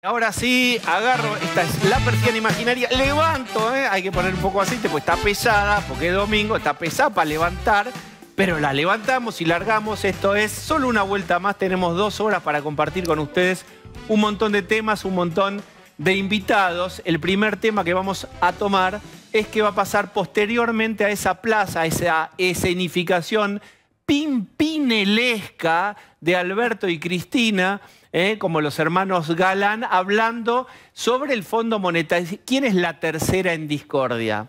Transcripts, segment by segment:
Ahora sí, agarro, esta es la persiana imaginaria, levanto, ¿eh? hay que poner un poco así, aceite, pues está pesada, porque es domingo, está pesada para levantar, pero la levantamos y largamos, esto es solo una vuelta más, tenemos dos horas para compartir con ustedes un montón de temas, un montón de invitados. El primer tema que vamos a tomar es que va a pasar posteriormente a esa plaza, a esa escenificación pimpinelesca de Alberto y Cristina, ¿eh? como los hermanos Galán, hablando sobre el Fondo Monetario. ¿Quién es la tercera en discordia?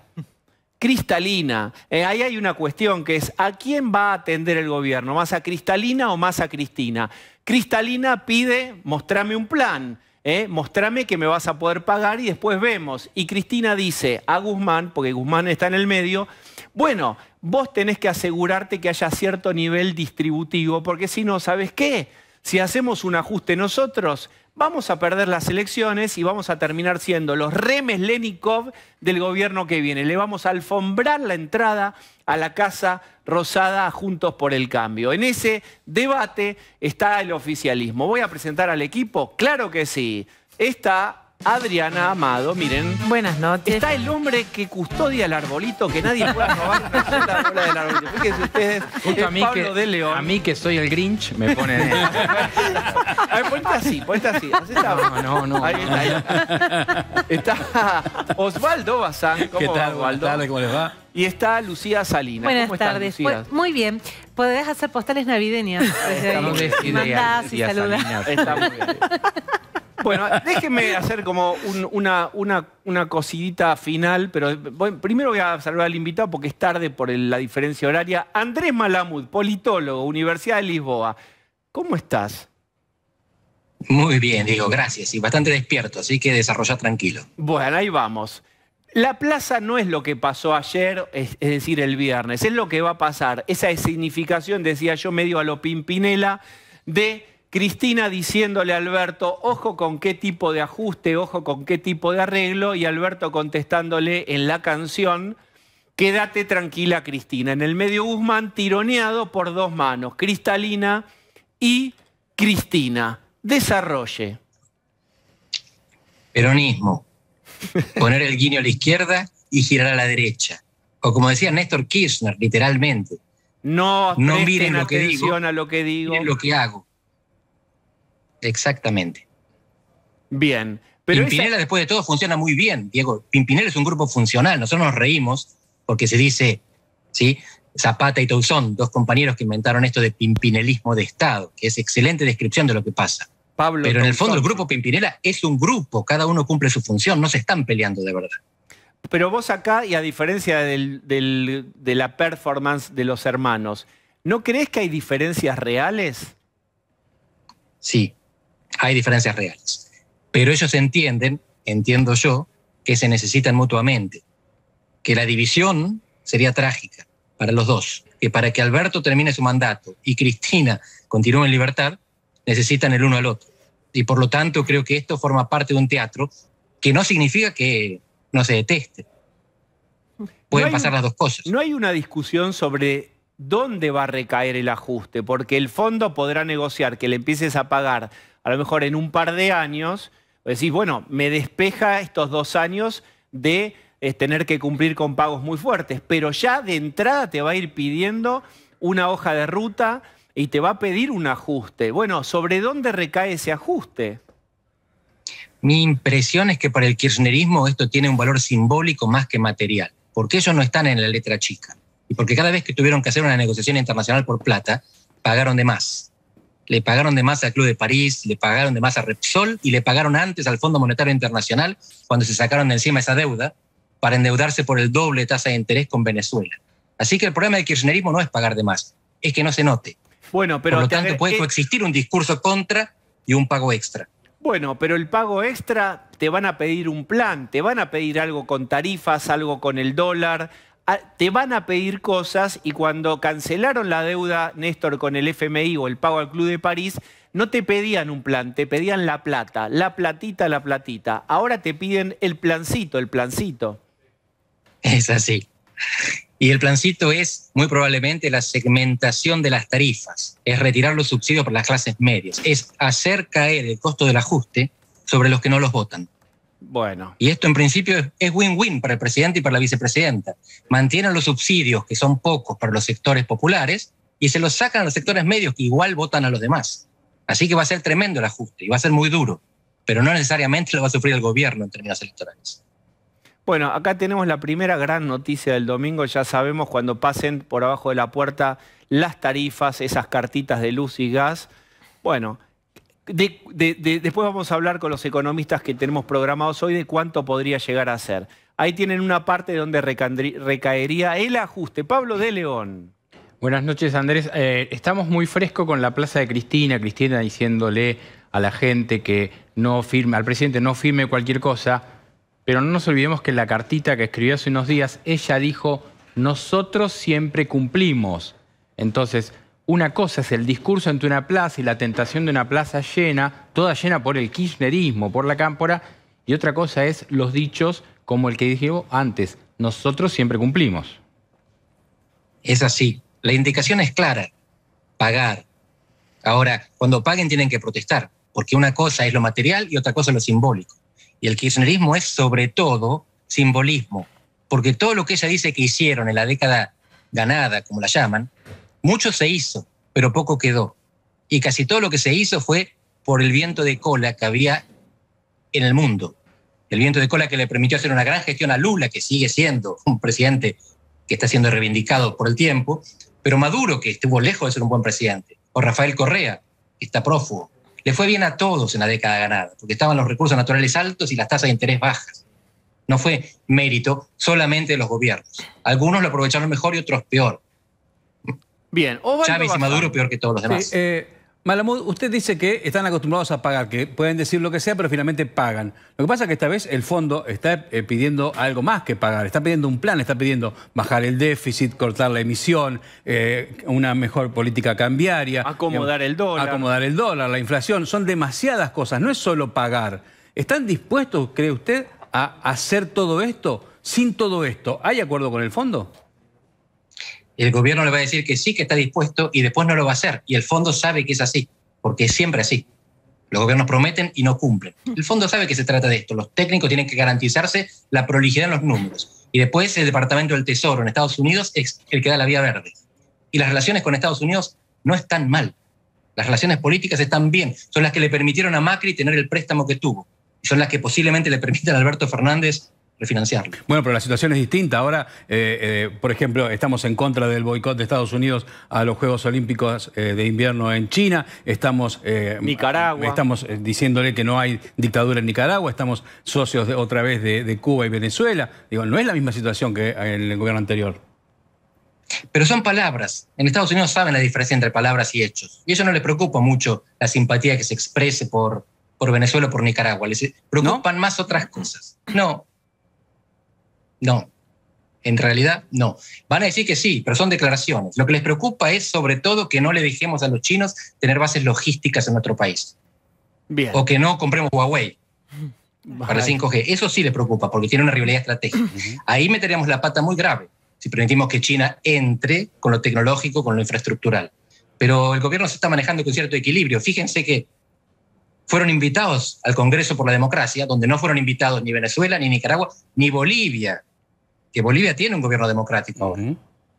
Cristalina. ¿Eh? ahí hay una cuestión que es, ¿a quién va a atender el gobierno? ¿Más a Cristalina o más a Cristina? Cristalina pide, mostrame un plan. Eh, mostrame que me vas a poder pagar y después vemos. Y Cristina dice a Guzmán, porque Guzmán está en el medio, bueno, vos tenés que asegurarte que haya cierto nivel distributivo, porque si no, ¿sabes qué? Si hacemos un ajuste nosotros, vamos a perder las elecciones y vamos a terminar siendo los remes Lenikov del gobierno que viene. Le vamos a alfombrar la entrada a la Casa Rosada Juntos por el Cambio. En ese debate está el oficialismo. ¿Voy a presentar al equipo? Claro que sí. Esta Adriana Amado, miren. Buenas noches. Está el hombre que custodia el arbolito, que nadie pueda robar una sola bola del arbolito. Fíjense ustedes, Justo a mí Pablo que, de León. A mí que soy el Grinch, me ponen... a ver, ponte así, ponte así. no, no, no. está, Osvaldo Bazán. ¿Cómo ¿Qué tal, va, Osvaldo? ¿Cómo les va? Y está Lucía Salinas. Buenas ¿Cómo tardes. Lucía? Pues, muy bien. Podrías hacer postales navideñas. Estamos bien. Mandás y saludás. Está muy bien. Bueno, déjenme hacer como una, una, una cosidita final, pero primero voy a saludar al invitado porque es tarde por la diferencia horaria. Andrés Malamud, politólogo, Universidad de Lisboa. ¿Cómo estás? Muy bien, digo, gracias. Y bastante despierto, así que desarrolla tranquilo. Bueno, ahí vamos. La plaza no es lo que pasó ayer, es, decir, el viernes, es lo que va a pasar. Esa es significación, decía yo, medio a lo Pimpinela, de Cristina diciéndole a Alberto, ojo con qué tipo de ajuste, ojo con qué tipo de arreglo, y Alberto contestándole en la canción, quédate tranquila Cristina. En el medio Guzmán tironeado por dos manos, Cristalina y Cristina. Desarrolle. Peronismo. Poner el guiño a la izquierda y girar a la derecha. O como decía Néstor Kirchner, literalmente. No, no miren lo que digo, a lo que digo. Miren lo que hago Exactamente. Bien. Pero Pimpinela, después de todo, funciona muy bien, Diego. Pimpinela es un grupo funcional. Nosotros nos reímos porque se dice, ¿sí? Zapata y Toussaint, dos compañeros que inventaron esto de pimpinelismo de Estado, que es excelente descripción de lo que pasa. Pablo Pero en el fondo el grupo Pimpinela es un grupo, cada uno cumple su función, no se están peleando de verdad. Pero vos acá, y a diferencia de la performance de los hermanos, ¿no crees que hay diferencias reales? Sí, hay diferencias reales. Pero ellos entienden, entiendo yo, que se necesitan mutuamente, que la división sería trágica para los dos, que para que Alberto termine su mandato y Cristina continúe en libertad, necesitan el uno al otro. Y por lo tanto creo que esto forma parte de un teatro que no significa que no se deteste. Pueden pasar las dos cosas. No hay una discusión sobre dónde va a recaer el ajuste, porque el fondo podrá negociar que le empieces a pagar a lo mejor en un par de años, pues decís, bueno, me despeja estos dos años de eh, tener que cumplir con pagos muy fuertes, pero ya de entrada te va a ir pidiendo una hoja de ruta y te va a pedir un ajuste. Bueno, ¿sobre dónde recae ese ajuste? Mi impresión es que para el kirchnerismo esto tiene un valor simbólico más que material, porque ellos no están en la letra chica y porque cada vez que tuvieron que hacer una negociación internacional por plata, pagaron de más le pagaron de más al Club de París, le pagaron de más a Repsol y le pagaron antes al Fondo Monetario Internacional cuando se sacaron de encima esa deuda para endeudarse por el doble tasa de interés con Venezuela. Así que el problema del kirchnerismo no es pagar de más, es que no se note. Bueno, pero por lo tanto puede eh, coexistir un discurso contra y un pago extra. Bueno, pero el pago extra te van a pedir un plan, te van a pedir algo con tarifas, algo con el dólar, Ah, te van a pedir cosas y cuando cancelaron la deuda, Néstor, con el FMI o el pago al Club de París, no te pedían un plan, te pedían la plata, la platita, la platita. Ahora te piden el plancito, el plancito. Es así. Y el plancito es muy probablemente la segmentación de las tarifas, es retirar los subsidios para las clases medias, es hacer caer el costo del ajuste sobre los que no los votan. Bueno. Y esto en principio es win-win para el presidente y para la vicepresidenta. Mantienen los subsidios, que son pocos para los sectores populares, y se los sacan a los sectores medios, que igual votan a los demás. Así que va a ser tremendo el ajuste y va a ser muy duro, pero no necesariamente lo va a sufrir el gobierno en términos electorales. Bueno, acá tenemos la primera gran noticia del domingo. Ya sabemos cuando pasen por abajo de la puerta las tarifas, esas cartitas de luz y gas. Bueno, de, después vamos a hablar con los economistas que tenemos programados hoy de cuánto podría llegar a ser. Ahí tienen una parte donde recaería el ajuste. Pablo de León. Buenas noches, Andrés. Eh, estamos muy fresco con la plaza de Cristina. Cristina diciéndole a la gente que no firme, al presidente no firme cualquier cosa. Pero no nos olvidemos que en la cartita que escribió hace unos días, ella dijo, nosotros siempre cumplimos. Entonces, una cosa es el discurso ante una plaza y la tentación de una plaza llena, toda llena por el kirchnerismo, por la cámpora, y otra cosa es los dichos como el que dije antes, nosotros siempre cumplimos. Es así, la indicación es clara, pagar. Ahora, cuando paguen tienen que protestar, porque una cosa es lo material y otra cosa es lo simbólico. Y el kirchnerismo es sobre todo simbolismo, porque todo lo que ella dice que hicieron en la década ganada, como la llaman, mucho se hizo, pero poco quedó. Y casi todo lo que se hizo fue por el viento de cola que había en el mundo. El viento de cola que le permitió hacer una gran gestión a Lula, que sigue siendo un presidente que está siendo reivindicado por el tiempo, pero Maduro, que estuvo lejos de ser un buen presidente, o Rafael Correa, que está prófugo. Le fue bien a todos en la década ganada, porque estaban los recursos naturales altos y las tasas de interés bajas. No fue mérito solamente de los gobiernos. Algunos lo aprovecharon mejor y otros peor. Bien. Chávez y Maduro peor que todos los demás. Eh, Malamud, usted dice que están acostumbrados a pagar, que pueden decir lo que sea, pero finalmente pagan. Lo que pasa es que esta vez el fondo está eh, pidiendo algo más que pagar, está pidiendo un plan, está pidiendo bajar el déficit, cortar la emisión, eh, una mejor política cambiaria. Acomodar el dólar. Acomodar el dólar, la inflación. Son demasiadas cosas, no es solo pagar. ¿Están dispuestos, cree usted, a hacer todo esto? Sin todo esto, ¿hay acuerdo con el fondo? el gobierno le va a decir que sí, que está dispuesto y después no lo va a hacer. Y el fondo sabe que es así, porque es siempre así. Los gobiernos prometen y no cumplen. El fondo sabe que se trata de esto. Los técnicos tienen que garantizarse la prolijidad en los números. Y después el Departamento del Tesoro en Estados Unidos es el que da la vía verde. Y las relaciones con Estados Unidos no están mal. Las relaciones políticas están bien. Son las que le permitieron a Macri tener el préstamo que tuvo. Son las que posiblemente le permitan a Alberto Fernández refinanciarlo. Bueno, pero la situación es distinta. Ahora, eh, eh, por ejemplo, estamos en contra del boicot de Estados Unidos a los Juegos Olímpicos eh, de invierno en China. Estamos Nicaragua. Estamos diciéndole que no hay dictadura en Nicaragua. Estamos socios otra vez de, Cuba y Venezuela. Digo, no es la misma situación que en el gobierno anterior. Pero son palabras. En Estados Unidos saben la diferencia entre palabras y hechos. Y eso no le preocupa mucho la simpatía que se exprese por, por Venezuela o por Nicaragua. Les preocupan más otras cosas. No, no, en realidad no. Van a decir que sí, pero son declaraciones. Lo que les preocupa es sobre todo que no le dejemos a los chinos tener bases logísticas en otro país. O que no compremos Huawei para 5G. Eso sí les preocupa porque tiene una rivalidad estratégica. Ahí meteríamos la pata muy grave si permitimos que China entre con lo tecnológico, con lo infraestructural. Pero el gobierno se está manejando con cierto equilibrio. Fíjense que fueron invitados al Congreso por la Democracia, donde no fueron invitados ni Venezuela, ni Nicaragua, ni Bolivia que Bolivia tiene un gobierno democrático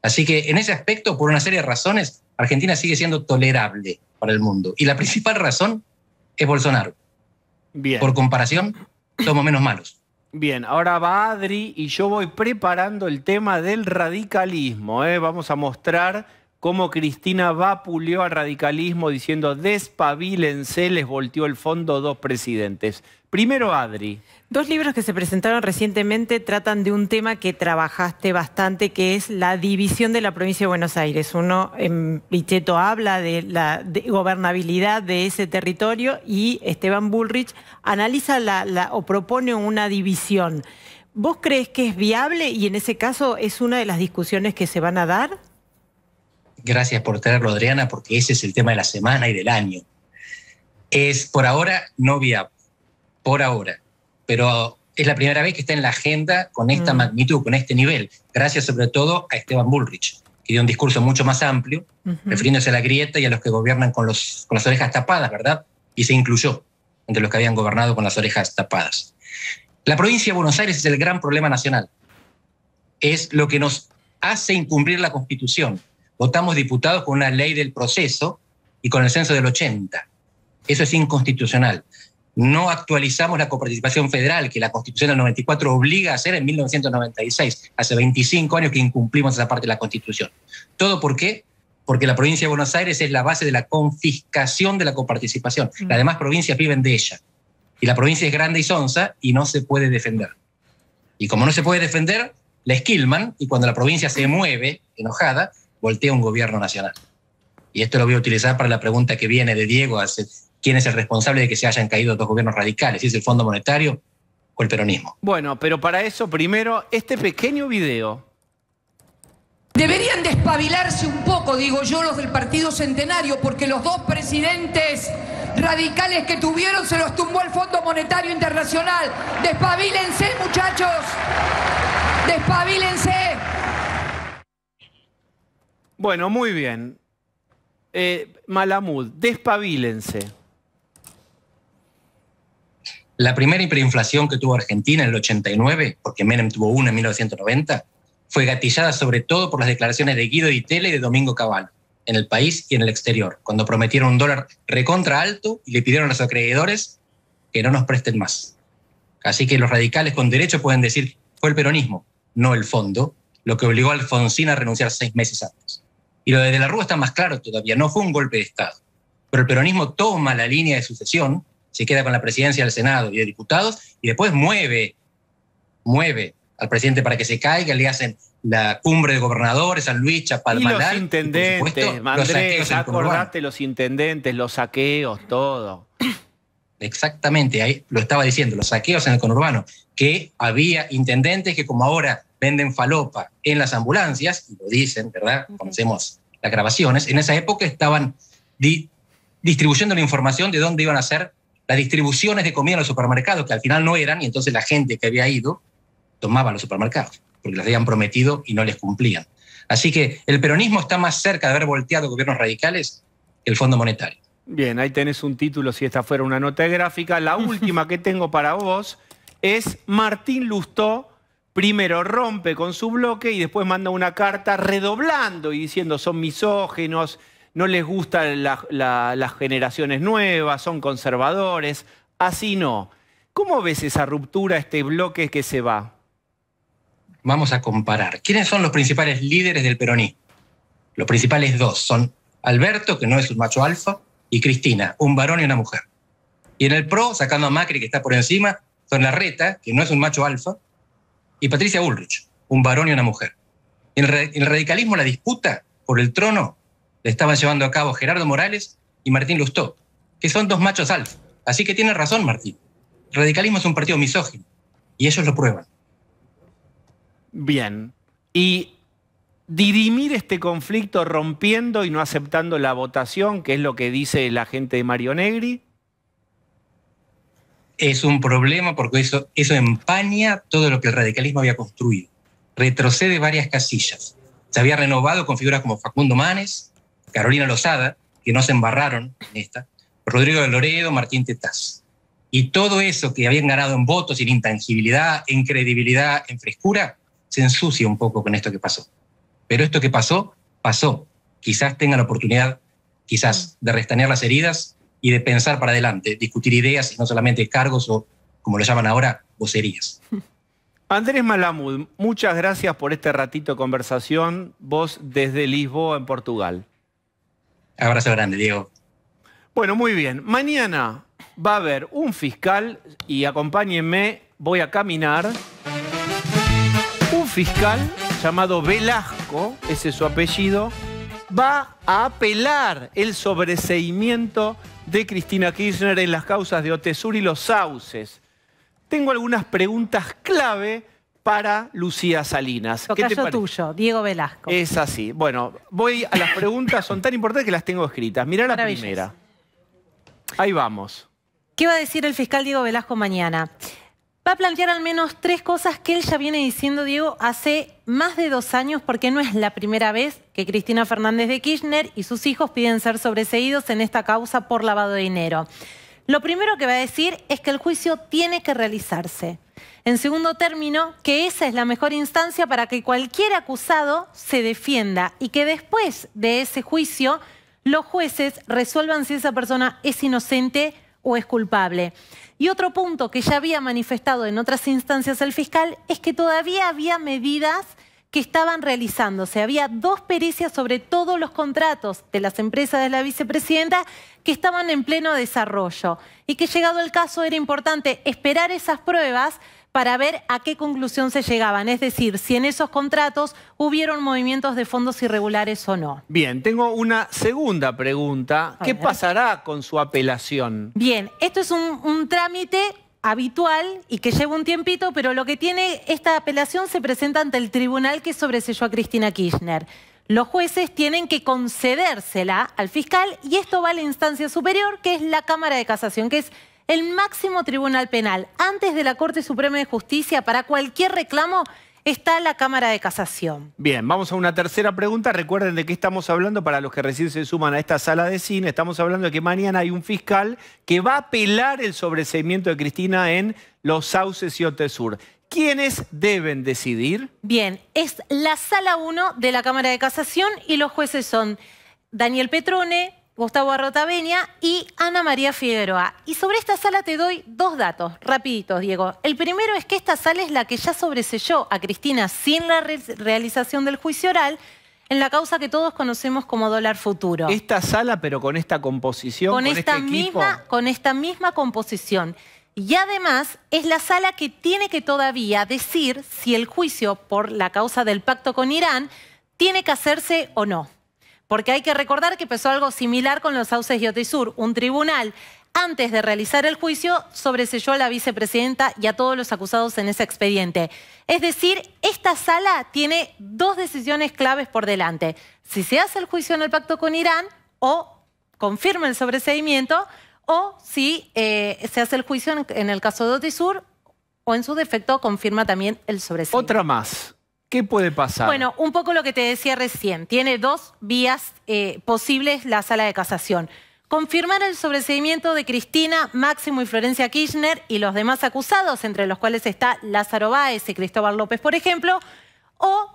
Así que en ese aspecto, por una serie de razones, Argentina sigue siendo tolerable para el mundo. Y la principal razón es Bolsonaro. Bien. Por comparación, somos menos malos. Bien, ahora va Adri y yo voy preparando el tema del radicalismo. ¿eh? Vamos a mostrar cómo Cristina vapuleó al radicalismo diciendo despabilense, les volteó el fondo dos presidentes. Primero, Adri. Dos libros que se presentaron recientemente tratan de un tema que trabajaste bastante, que es la división de la provincia de Buenos Aires. Uno, en em, habla de la gobernabilidad de ese territorio y Esteban Bullrich analiza la, o propone una división. ¿Vos crees que es viable y en ese caso es una de las discusiones que se van a dar? gracias por traerlo, Adriana, porque ese es el tema de la semana y del año. Es por ahora no viable. por ahora, pero es la primera vez que está en la agenda con esta mm. magnitud, con este nivel, gracias sobre todo a Esteban Bullrich, que dio un discurso mucho más amplio, refiriéndose a la grieta y a los que gobiernan con, con las orejas tapadas, ¿verdad? Y se incluyó entre los que habían gobernado con las orejas tapadas. La provincia de Buenos Aires es el gran problema nacional. Es lo que nos hace incumplir la Constitución, votamos diputados con una ley del proceso y con el censo del 80. Eso es inconstitucional. No actualizamos la coparticipación federal que la Constitución del 94 obliga a hacer en 1996. Hace 25 años que incumplimos esa parte de la Constitución. ¿Todo por qué? Porque la provincia de Buenos Aires es la base de la confiscación de la coparticipación. Mm. Las demás provincias viven de ella. Y la provincia es grande y sonsa y no se puede defender. Y como no se puede defender, la esquilman y cuando la provincia se mueve enojada, voltea un gobierno nacional. Y esto lo voy a utilizar para la pregunta que viene de Diego, ¿quién es el responsable de que se hayan caído dos gobiernos radicales? es el Fondo Monetario o el peronismo? Bueno, pero para eso primero este pequeño video. Deberían despabilarse un poco, digo yo, los del Partido Centenario, porque los dos presidentes radicales que tuvieron se los tumbó el Fondo Monetario Internacional. Despabilense, muchachos. Despabilense. Bueno, muy bien. Eh, Malamud, despabilense. La primera hiperinflación que tuvo Argentina en el 89, porque Menem tuvo una en 1990, fue gatillada sobre todo por las declaraciones de Guido y Tele y de Domingo Cabal, en el país y en el exterior, cuando prometieron un dólar recontra alto y le pidieron a los acreedores que no nos presten más. Así que los radicales con derecho pueden decir, fue el peronismo, no el fondo, lo que obligó a Alfonsín a renunciar seis meses antes. Y lo de la Rúa está más claro todavía, no fue un golpe de Estado. Pero el peronismo toma la línea de sucesión, se queda con la presidencia del Senado y de diputados, y después mueve, mueve al presidente para que se caiga, le hacen la cumbre de gobernadores, San Luis, Chapalmalal. los intendentes, los intendentes, los saqueos, todo. Exactamente, ahí lo estaba diciendo, los saqueos en el conurbano, que había intendentes que como ahora venden falopa en las ambulancias, y lo dicen, ¿verdad? Conocemos las grabaciones. En esa época estaban distribuyendo la información de dónde iban a ser las distribuciones de comida en los supermercados, que al final no eran, y entonces la gente que había ido tomaba los supermercados, porque las habían prometido y no les cumplían. Así que el peronismo está más cerca de haber volteado gobiernos radicales que el Fondo Monetario. Bien, ahí tenés un título si esta fuera una nota gráfica. La última que tengo para vos es Martín Lustó primero rompe con su bloque y después manda una carta redoblando y diciendo son misógenos, no les gustan las generaciones nuevas, son conservadores, así no. ¿Cómo ves esa ruptura, este bloque que se va? Vamos a comparar. ¿Quiénes son los principales líderes del peronismo? Los principales dos son Alberto, que no es un macho alfa, y Cristina, un varón y una mujer. Y en el PRO, sacando a Macri, que está por encima, son Larreta, que no es un macho alfa, y Patricia Ulrich, un varón y una mujer. En el radicalismo la disputa por el trono la estaban llevando a cabo Gerardo Morales y Martín Lustó, que son dos machos alfa. Así que tiene razón Martín. El radicalismo es un partido misógino y ellos lo prueban. Bien. Y dirimir este conflicto rompiendo y no aceptando la votación, que es lo que dice la gente de Mario Negri es un problema porque eso, empaña todo lo que el radicalismo había construido. Retrocede varias casillas. Se había renovado con figuras como Facundo Manes, Carolina Lozada, que no se embarraron en esta, Rodrigo de Loredo, Martín Tetaz. Y todo eso que habían ganado en votos, en intangibilidad, en credibilidad, en frescura, se ensucia un poco con esto que pasó. Pero esto que pasó, pasó. Quizás tengan la oportunidad, quizás, de restañar las heridas, y de pensar para adelante, discutir ideas y no solamente cargos o, como lo llaman ahora, vocerías. Andrés Malamud, muchas gracias por este ratito de conversación, vos desde Lisboa, en Portugal. Abrazo grande, Diego. Bueno, muy bien. Mañana va a haber un fiscal y acompáñenme, voy a caminar. Un fiscal llamado Velasco, ese es su apellido, va a apelar el sobreseimiento de Cristina Kirchner en las causas de Otesur y los sauces. Tengo algunas preguntas clave para Lucía Salinas. ¿Qué tuyo, Diego Velasco. Es así. Bueno, voy a las preguntas, son tan importantes que las tengo escritas. Mira la primera. Ahí vamos. ¿Qué va a decir el fiscal Diego Velasco mañana? va a plantear al menos tres cosas que él ya viene diciendo, Diego, hace más de dos años, porque no es la primera vez que Cristina Fernández de Kirchner y sus hijos piden ser sobreseídos en esta causa por lavado de dinero. Lo primero que va a decir es que el juicio tiene que realizarse. En segundo término, que esa es la mejor instancia para que cualquier acusado se defienda y que después de ese juicio los jueces resuelvan si esa persona es inocente o es culpable. Y otro punto que ya había manifestado en otras instancias el fiscal es que todavía había medidas que estaban realizándose. Había dos pericias sobre todos los contratos de las empresas de la vicepresidenta que estaban en pleno desarrollo y que llegado el caso era importante esperar esas pruebas para ver a qué conclusión se llegaban, es decir, si en esos contratos hubieron movimientos de fondos irregulares o no. Bien, tengo una segunda pregunta. ¿Qué pasará con su apelación? Bien, esto es un, trámite habitual y que lleva un tiempito, pero lo que tiene esta apelación se presenta ante el tribunal que sobreselló a Cristina Kirchner. Los jueces tienen que concedérsela al fiscal y esto va a la instancia superior, que es la Cámara de Casación, que es el máximo tribunal penal, antes de la Corte Suprema de Justicia, para cualquier reclamo, está la Cámara de Casación. Bien, vamos a una tercera pregunta. Recuerden de qué estamos hablando para los que recién se suman a esta sala de cine. Estamos hablando de que mañana hay un fiscal que va a apelar el sobreseimiento de Cristina en Los Sauces y Otesur. ¿Quiénes deben decidir? Bien, es la sala 1 de la Cámara de Casación y los jueces son Daniel Petrone, Gustavo Arrotaveña y Ana María Figueroa. Y sobre esta sala te doy dos datos, rapiditos, Diego. El primero es que esta sala es la que ya sobreselló a Cristina sin la realización del juicio oral en la causa que todos conocemos como dólar futuro. Esta sala, pero con esta composición, con, este Con esta misma composición. Y además es la sala que tiene que todavía decir si el juicio por la causa del pacto con Irán tiene que hacerse o no. Porque hay que recordar que pasó algo similar con los sauces de otisur Un tribunal, antes de realizar el juicio, sobreselló a la vicepresidenta y a todos los acusados en ese expediente. Es decir, esta sala tiene dos decisiones claves por delante. Si se hace el juicio en el pacto con Irán o confirma el sobreseimiento o si eh, se hace el juicio en, el caso de Otisur o en su defecto confirma también el sobreseimiento. Otra más. ¿Qué puede pasar? Bueno, un poco lo que te decía recién. Tiene dos vías eh, posibles la sala de casación. Confirmar el sobreseimiento de Cristina, Máximo y Florencia Kirchner y los demás acusados, entre los cuales está Lázaro Báez y Cristóbal López, por ejemplo, o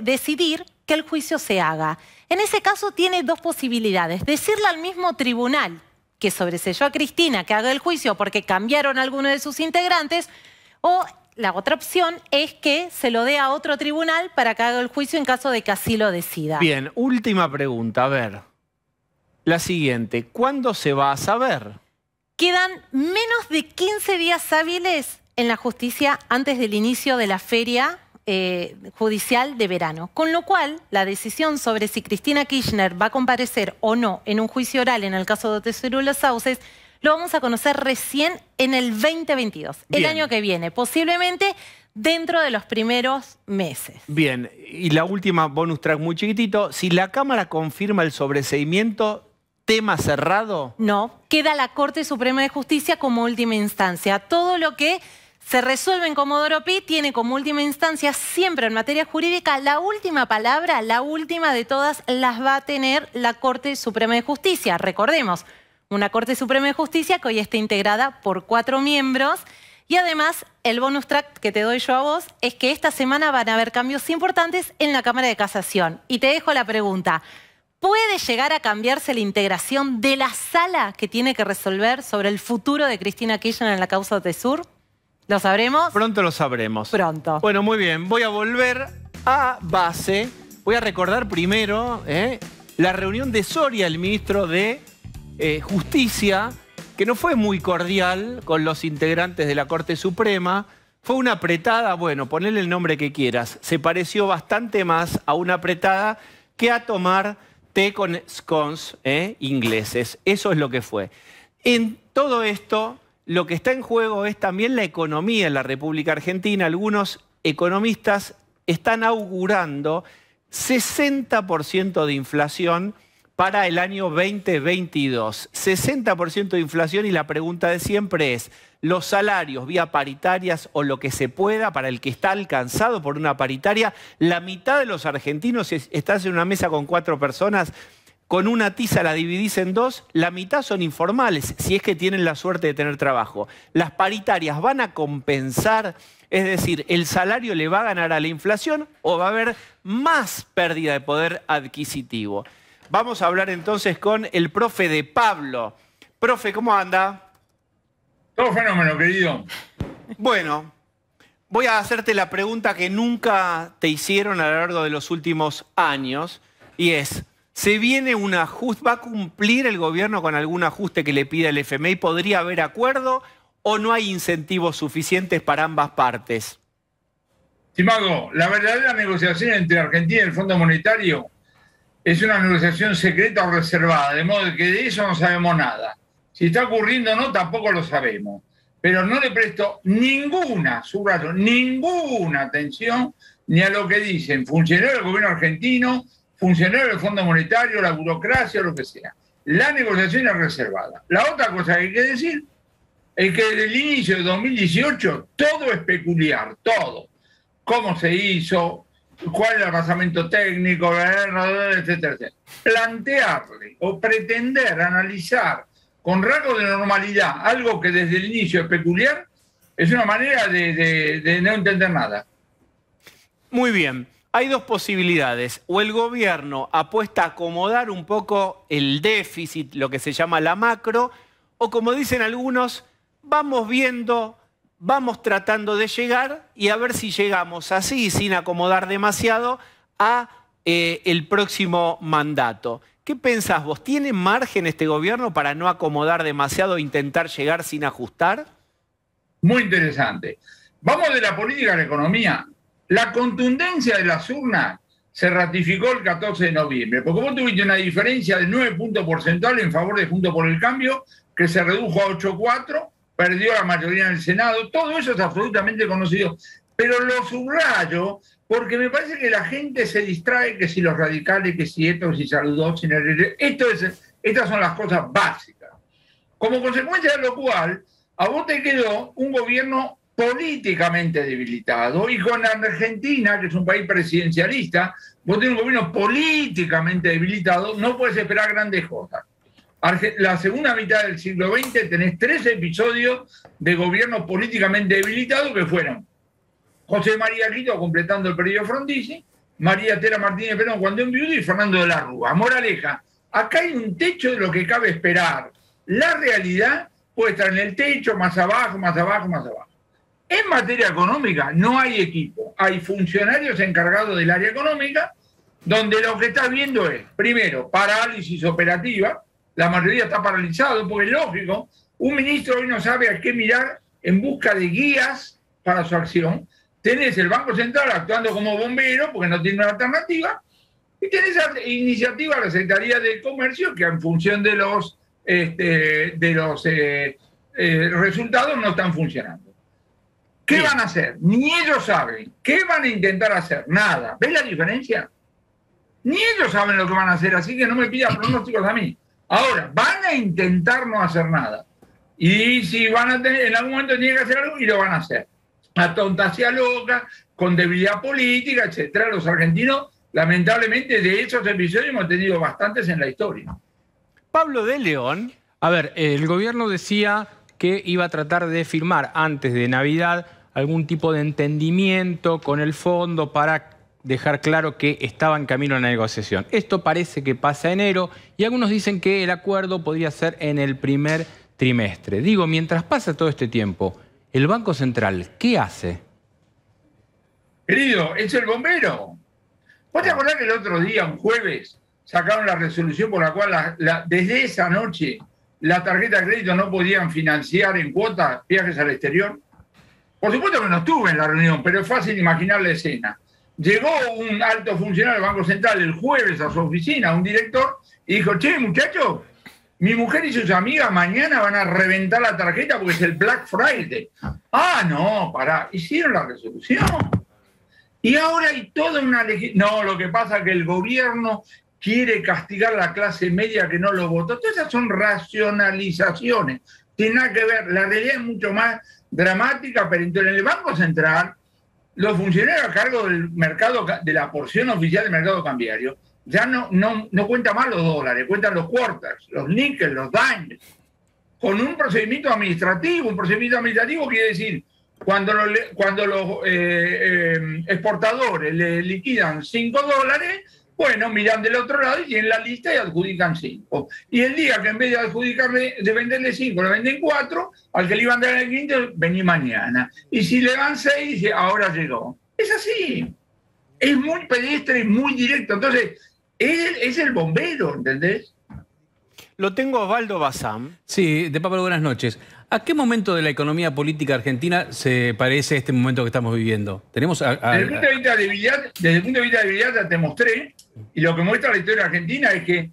decidir que el juicio se haga. En ese caso tiene dos posibilidades. Decirle al mismo tribunal que sobreselló a Cristina que haga el juicio porque cambiaron a alguno de sus integrantes o la otra opción es que se lo dé a otro tribunal para que haga el juicio en caso de que así lo decida. Bien, última pregunta, a ver. La siguiente, ¿cuándo se va a saber? Quedan menos de 15 días hábiles en la justicia antes del inicio de la feria eh, judicial de verano. Con lo cual, la decisión sobre si Cristina Kirchner va a comparecer o no en un juicio oral en el caso de Tesoro Los Sauces lo vamos a conocer recién en el 2022, el año que viene, posiblemente dentro de los primeros meses. Bien, y la última bonus track muy chiquitito, si la Cámara confirma el sobreseimiento, tema cerrado? No, queda la Corte Suprema de Justicia como última instancia. Todo lo que se resuelve en Comodoro Pi tiene como última instancia siempre en materia jurídica la última palabra, la última de todas las va a tener la Corte Suprema de Justicia. Recordemos, una Corte Suprema de Justicia que hoy está integrada por cuatro miembros. Y además, el bonus track que te doy yo a vos es que esta semana van a haber cambios importantes en la Cámara de Casación. Y te dejo la pregunta. ¿Puede llegar a cambiarse la integración de la sala que tiene que resolver sobre el futuro de Cristina Kirchner en la causa de Sur? ¿Lo sabremos? Pronto lo sabremos. Pronto. Bueno, muy bien. Voy a volver a base. Voy a recordar primero eh, la reunión de Soria, el ministro de eh, justicia, que no fue muy cordial con los integrantes de la Corte Suprema. Fue una apretada, bueno, ponle el nombre que quieras. Se pareció bastante más a una apretada que a tomar té con scones eh, ingleses. Eso es lo que fue. En todo esto, lo que está en juego es también la economía en la República Argentina. Algunos economistas están augurando 60% de inflación para el año 2022. 60% de inflación y la pregunta de siempre es, ¿los salarios vía paritarias o lo que se pueda para el que está alcanzado por una paritaria? La mitad de los argentinos, si estás en una mesa con cuatro personas, con una tiza la dividís en dos, la mitad son informales, si es que tienen la suerte de tener trabajo. Las paritarias van a compensar, es decir, el salario le va a ganar a la inflación o va a haber más pérdida de poder adquisitivo. Vamos a hablar entonces con el profe de Pablo. Profe, ¿cómo anda? Todo fenómeno, querido. Bueno, voy a hacerte la pregunta que nunca te hicieron a lo largo de los últimos años y es, ¿se viene un ajuste? ¿Va a cumplir el gobierno con algún ajuste que le pida el FMI? ¿Podría haber acuerdo o no hay incentivos suficientes para ambas partes? Timago, la verdadera negociación entre Argentina y el Fondo Monetario es una negociación secreta o reservada, de modo que de eso no sabemos nada. Si está ocurriendo o no, tampoco lo sabemos. Pero no le presto ninguna, subrayo, ninguna atención ni a lo que dicen funcionarios del gobierno argentino, funcionarios del Fondo Monetario, la burocracia lo que sea. La negociación es reservada. La otra cosa que hay que decir es que desde el inicio de 2018 todo es peculiar, todo. Cómo se hizo, cuál es el avanzamiento técnico, Plantearle o pretender analizar con rasgos de normalidad algo que desde el inicio es peculiar es una manera de, de no entender nada. Muy bien. Hay dos posibilidades. O el gobierno apuesta a acomodar un poco el déficit, lo que se llama la macro, o como dicen algunos, vamos viendo vamos tratando de llegar y a ver si llegamos así, sin acomodar demasiado, a eh, el próximo mandato. ¿Qué pensás vos? ¿Tiene margen este gobierno para no acomodar demasiado e intentar llegar sin ajustar? Muy interesante. Vamos de la política a la economía. La contundencia de las urnas se ratificó el 14 de noviembre, porque vos tuviste una diferencia de 9 puntos porcentuales en favor de Junto por el Cambio, que se redujo a 8,4 perdió la mayoría en el Senado, todo eso es absolutamente conocido. Pero lo subrayo porque me parece que la gente se distrae que si los radicales, que si esto, que si saludó, si esto es, estas son las cosas básicas. Como consecuencia de lo cual, a vos te quedó un gobierno políticamente debilitado y con Argentina, que es un país presidencialista, vos tenés un gobierno políticamente debilitado, no puedes esperar grandes cosas la segunda mitad del siglo XX tenés tres episodios de gobierno políticamente debilitado que fueron José María Quito completando el periodo Frondizi, María Tera Martínez Perón cuando enviudo y Fernando de la Rúa. Moraleja, acá hay un techo de lo que cabe esperar. La realidad puede estar en el techo, más abajo, más abajo, más abajo. En materia económica no hay equipo, hay funcionarios encargados del área económica, donde lo que estás viendo es, primero, parálisis operativa, la mayoría está paralizado, porque lógico, un ministro hoy no sabe a qué mirar en busca de guías para su acción. Tenés el Banco Central actuando como bombero porque no tiene una alternativa. Y tenés iniciativa de la Secretaría de Comercio que en función de los, este, de los eh, eh, resultados no están funcionando. ¿Qué van a hacer? Ni ellos saben. ¿Qué van a intentar hacer? Nada. ¿Ves la diferencia? Ni ellos saben lo que van a hacer, así que no me pidas pronósticos a mí. Ahora, van a intentar no hacer nada. Y si van a tener, en algún momento tienen que hacer algo y lo van a hacer. A tontasía loca, con debilidad política, etcétera. Los argentinos, lamentablemente, de esos episodios hemos tenido bastantes en la historia. Pablo de León, a ver, el gobierno decía que iba a tratar de firmar antes de Navidad algún tipo de entendimiento con el fondo para dejar claro que estaba en camino a la negociación. Esto parece que pasa enero y algunos dicen que el acuerdo podría ser en el primer trimestre. Digo, mientras pasa todo este tiempo, ¿el Banco Central qué hace? Querido, es el bombero. ¿Vos te ah. que el otro día, un jueves, sacaron la resolución por la cual desde esa noche la tarjeta de crédito no podían financiar en cuotas viajes al exterior? Por supuesto que no estuve en la reunión, pero es fácil imaginar la escena llegó un alto funcionario del Banco Central el jueves a su oficina, un director, y dijo, che, muchachos, mi mujer y sus amigas mañana van a reventar la tarjeta porque es el Black Friday. Ah, no, pará, hicieron la resolución. Y ahora hay toda una No, lo que pasa es que el gobierno quiere castigar a la clase media que no lo votó. Todas esas son racionalizaciones. Tiene nada que ver, la realidad es mucho más dramática, pero entonces en el Banco Central los funcionarios a cargo del mercado, de la porción oficial del mercado cambiario, ya no, no, no cuentan más los dólares, cuentan los quarters, los níquel, los dimes, con un procedimiento administrativo. Un procedimiento administrativo quiere decir, cuando, cuando los eh, eh, exportadores le liquidan 5 dólares, bueno, miran del otro lado y tienen la lista y adjudican cinco. Y el día que en vez de adjudicarle, de venderle cinco, le venden cuatro, al que le iban a dar el quinto, vení mañana. Y si le dan seis, ahora llegó. Es así. Es muy pedestre, es muy directo. Entonces, es, el bombero, ¿entendés? Lo tengo a Valdo Bazán. Sí, de Pablo, buenas noches. ¿A qué momento de la economía política argentina se parece este momento que estamos viviendo? Tenemos desde, el punto de vista de debilidad desde punto de vista de ya te mostré, y lo que muestra la historia argentina es que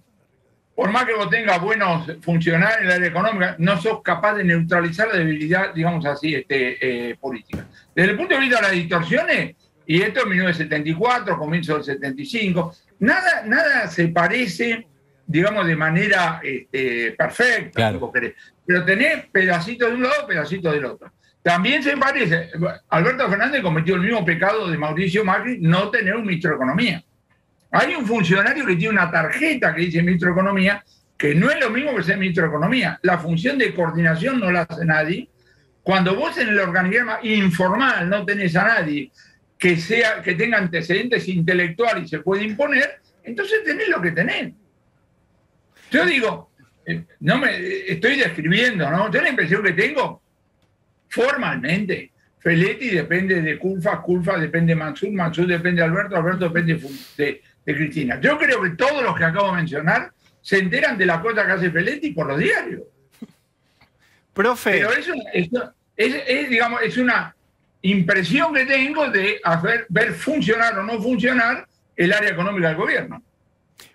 por más que vos tengas buenos funcionarios en la área económica, no sos capaz de neutralizar la debilidad, digamos así, este, eh, política. Desde el punto de vista de las distorsiones, y esto en 1974, comienzo del 75, nada, nada se parece digamos, de manera este, perfecta, pero tenés pedacitos de un lado, pedacitos del otro. También se parece, Alberto Fernández cometió el mismo pecado de Mauricio Macri, no tener un ministro de Economía. Hay un funcionario que tiene una tarjeta que dice ministro de Economía, que no es lo mismo que ser ministro de Economía. La función de coordinación no la hace nadie. Cuando vos en el organigrama informal no tenés a nadie que, sea, que tenga antecedentes intelectuales y se puede imponer, entonces tenés lo que tenés. Yo digo, eh, no me estoy describiendo, ¿no? Yo la impresión que tengo, formalmente, Feletti depende de Culfa, Culfa depende de Mansur, Mansur depende de Alberto, Alberto depende de, Cristina. Yo creo que todos los que acabo de mencionar se enteran de la cuota que hace Feletti por los diarios. Profe. Pero eso, es, digamos, es una impresión que tengo de hacer, ver funcionar o no funcionar el área económica del gobierno.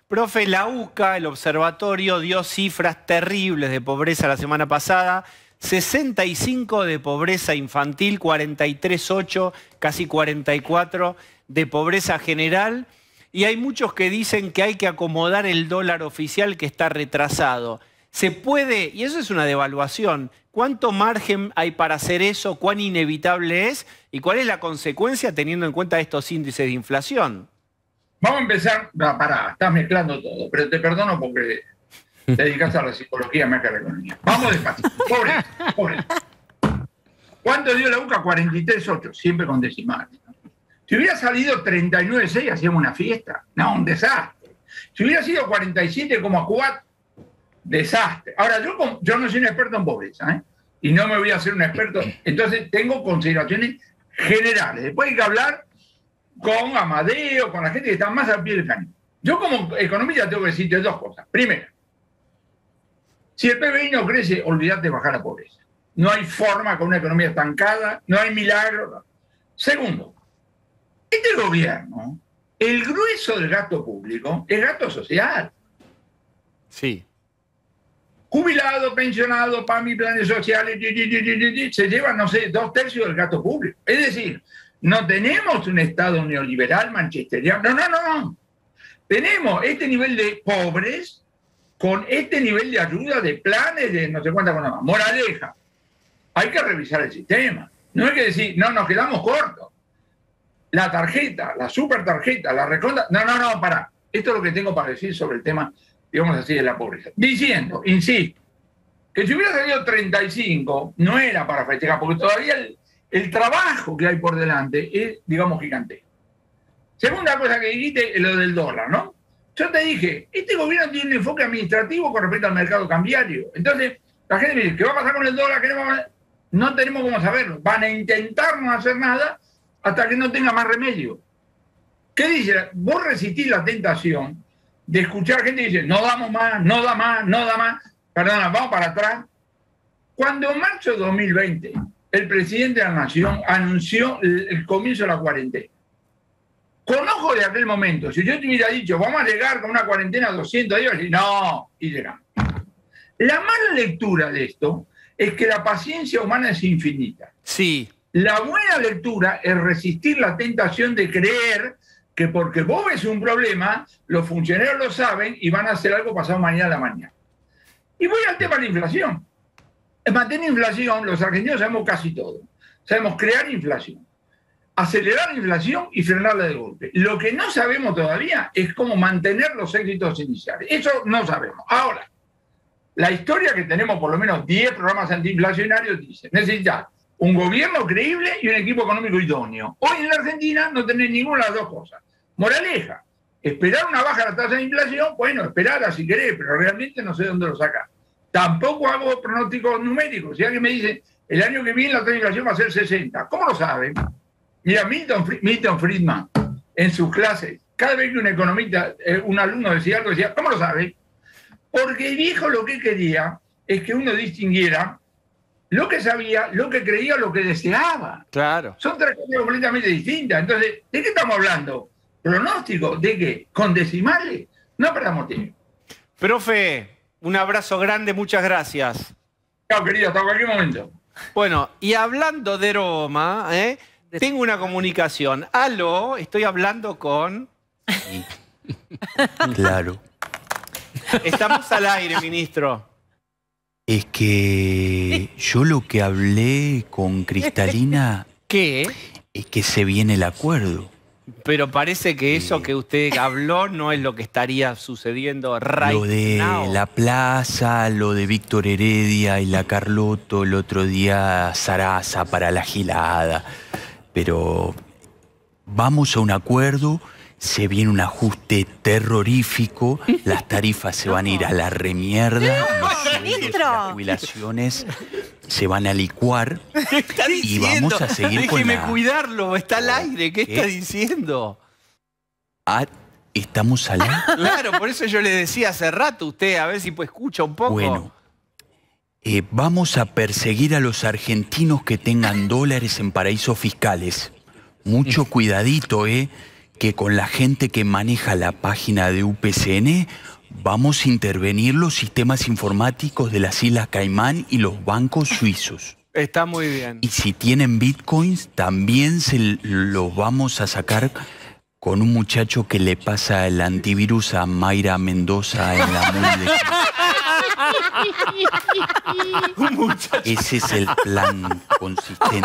Profe, la UCA, el observatorio, dio cifras terribles de pobreza la semana pasada. 65 de pobreza infantil, 43,8, casi 44 de pobreza general. Y hay muchos que dicen que hay que acomodar el dólar oficial que está retrasado. Se puede, y eso es una devaluación, ¿cuánto margen hay para hacer eso? ¿Cuán inevitable es? ¿Y cuál es la consecuencia teniendo en cuenta estos índices de inflación? Vamos a empezar. Parada. pará, estás mezclando todo, pero te perdono porque te dedicas a la psicología más que a la economía. Vamos despacito. Pobre, pobre. ¿Cuánto dio la UCA? 43.8, siempre con decimales. Si hubiera salido 39.6, hacíamos una fiesta. No, un desastre. Si hubiera sido como 47,4, desastre. Ahora, yo, yo no soy un experto en pobreza, ¿eh? y no me voy a hacer un experto. Entonces, tengo consideraciones generales. Después hay que hablar con Amadeo, con la gente que está más al pie del cañón. Yo como economista tengo que decirte dos cosas. Primera, si el PBI no crece, olvídate de bajar la pobreza. No hay forma con una economía estancada, no hay milagro. Segundo, este gobierno, el grueso del gasto público es gasto social. Sí. Jubilado, pensionado, PAMI, planes sociales, se llevan, no sé, dos tercios del gasto público. Es decir, no tenemos un Estado neoliberal manchesteriano, no, no, no. Tenemos este nivel de pobres con este nivel de ayuda, de planes, de no sé cuánta cosa más. Moraleja, hay que revisar el sistema. No hay que decir, no, nos quedamos cortos. La tarjeta, la super tarjeta, la reconda... No, no, no, para. Esto es lo que tengo para decir sobre el tema, digamos así, de la pobreza. Diciendo, insisto, que si hubiera salido 35, no era para festejar, porque todavía el, el trabajo que hay por delante es, digamos, gigante. Segunda cosa que dijiste, lo del dólar, ¿no? Yo te dije, este gobierno tiene un enfoque administrativo con respecto al mercado cambiario. Entonces, la gente me dice, ¿qué va a pasar con el dólar? ¿Qué no, tenemos cómo saberlo. Van a intentar no hacer nada hasta que no tenga más remedio. ¿Qué dice? Vos resistís la tentación de escuchar gente que dice, no damos más, no da más, no da más, perdona, vamos para atrás. Cuando en marzo de 2020 el presidente de la Nación anunció el, comienzo de la cuarentena. ojo de aquel momento, si yo te hubiera dicho, vamos a llegar con una cuarentena a 200 días, y no, y llegamos. La mala lectura de esto es que la paciencia humana es infinita. Sí. La buena lectura es resistir la tentación de creer que porque vos ves un problema, los funcionarios lo saben y van a hacer algo pasado mañana a la mañana. Y voy al tema de la inflación. Mantener inflación, los argentinos sabemos casi todo. Sabemos crear inflación, acelerar la inflación y frenarla de golpe. Lo que no sabemos todavía es cómo mantener los éxitos iniciales. Eso no sabemos. Ahora, la historia que tenemos, por lo menos 10 programas antiinflacionarios, dice, necesitas un gobierno creíble y un equipo económico idóneo. Hoy en la Argentina no tenés ninguna de las dos cosas. Moraleja, esperar una baja de la tasa de inflación, bueno, esperar si querés, pero realmente no sé dónde lo saca. Tampoco hago pronósticos numéricos. Si alguien me dice, el año que viene la tecnificación va a ser 60, ¿cómo lo saben? Mira, Milton, Friedman, en sus clases, cada vez que un economista, eh, un alumno decía algo, decía, ¿cómo lo sabe? Porque dijo lo que quería es que uno distinguiera lo que sabía, lo que creía, lo que deseaba. Claro. Son tres cosas completamente distintas. Entonces, ¿de qué estamos hablando? ¿Pronóstico? ¿De qué? ¿Con decimales? No perdamos tiempo. Profe, un abrazo grande, muchas gracias. Chao, querido, hasta cualquier momento. Bueno, y hablando de Roma, ¿eh? tengo una comunicación. Aló, estoy hablando con... Claro. Estamos al aire, ministro. Es que yo lo que hablé con Cristalina... ¿Qué? Es que se viene el acuerdo. Pero parece que eso que usted habló no es lo que estaría sucediendo Lo de la plaza, lo de Víctor Heredia y la Carloto el otro día Sarasa para la gilada. Pero vamos a un acuerdo se viene un ajuste terrorífico, las tarifas se van a ir a la remierda, las jubilaciones se van a licuar y vamos a seguir Déjeme cuidarlo, está al aire, ¿qué, está diciendo? Ah, ¿Estamos al aire? Claro, por eso yo le decía hace rato usted, a ver si pues, escucha un poco. Bueno, eh, vamos a perseguir a los argentinos que tengan dólares en paraísos fiscales. Mucho cuidadito, ¿eh? que con la gente que maneja la página de UPCN vamos a intervenir los sistemas informáticos de las Islas Caimán y los bancos suizos. Está muy bien. Y si tienen bitcoins, también se los vamos a sacar con un muchacho que le pasa el antivirus a Mayra Mendoza en la mule. Ese es el plan consistente.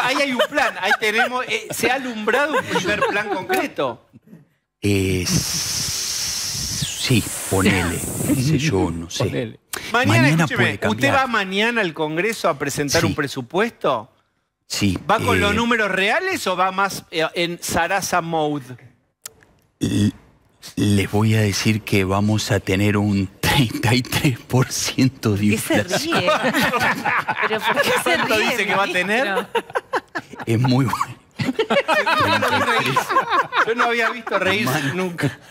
Ahí hay un plan, ahí tenemos, eh, se ha alumbrado un primer plan concreto. sí, ponele, yo, no sé. Mañana, escúcheme, ¿usted va mañana al Congreso a presentar un presupuesto? Sí. ¿Va con los eh, números reales o va más eh, en Sarasa Mode? Les voy a decir que vamos a tener un 33% de inflación. ¿Qué se ríe? ¿Pero por qué se ríe, dice que va a tener? Es muy bueno. Yo no había visto reír nunca.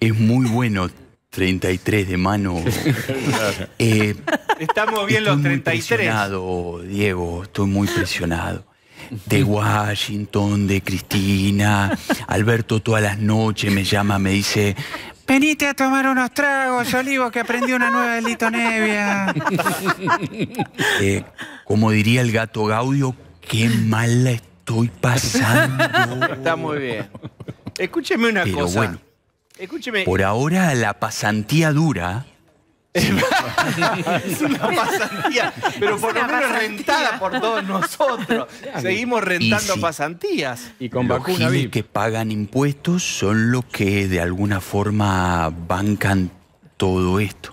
Es muy bueno, 33 de mano. Eh, Estamos bien los 33. Estoy muy presionado, Diego, estoy muy presionado. De Washington, de Cristina, Alberto todas las noches me llama, me dice, Venite a tomar unos tragos, Olivo, que aprendí una nueva delito Nevia. Eh, como diría el gato Gaudio, qué mal la estoy pasando. Está muy bien. Escúcheme una Pero cosa. Bueno, por ahora la pasantía dura. es una pasantía, pero por lo rentada por todos nosotros. Seguimos rentando pasantías. Y con vacuna que pagan impuestos son los que de alguna forma bancan todo esto.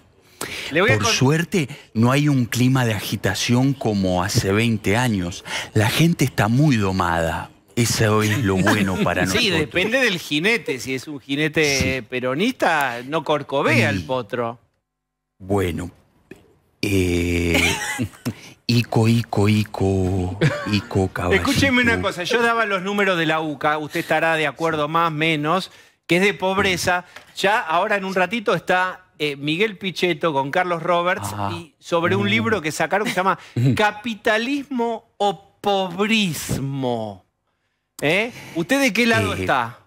Por suerte no hay un clima de agitación como hace 20 años. La gente está muy domada, eso es lo bueno para nosotros. Sí, depende del jinete. Si es un jinete peronista, no corcovea el potro. Bueno. Eh, Ico, Ico, Ico, Ico, caballito. Escúcheme una cosa. Yo daba los números de la UCA. Usted estará de acuerdo más, menos, que es de pobreza. Mm. Ya ahora en un ratito está eh, Miguel Pichetto con Carlos Roberts ah. y sobre un mm. libro que sacaron que se llama Capitalismo o Pobrismo. ¿Eh? ¿Usted de qué lado eh, está?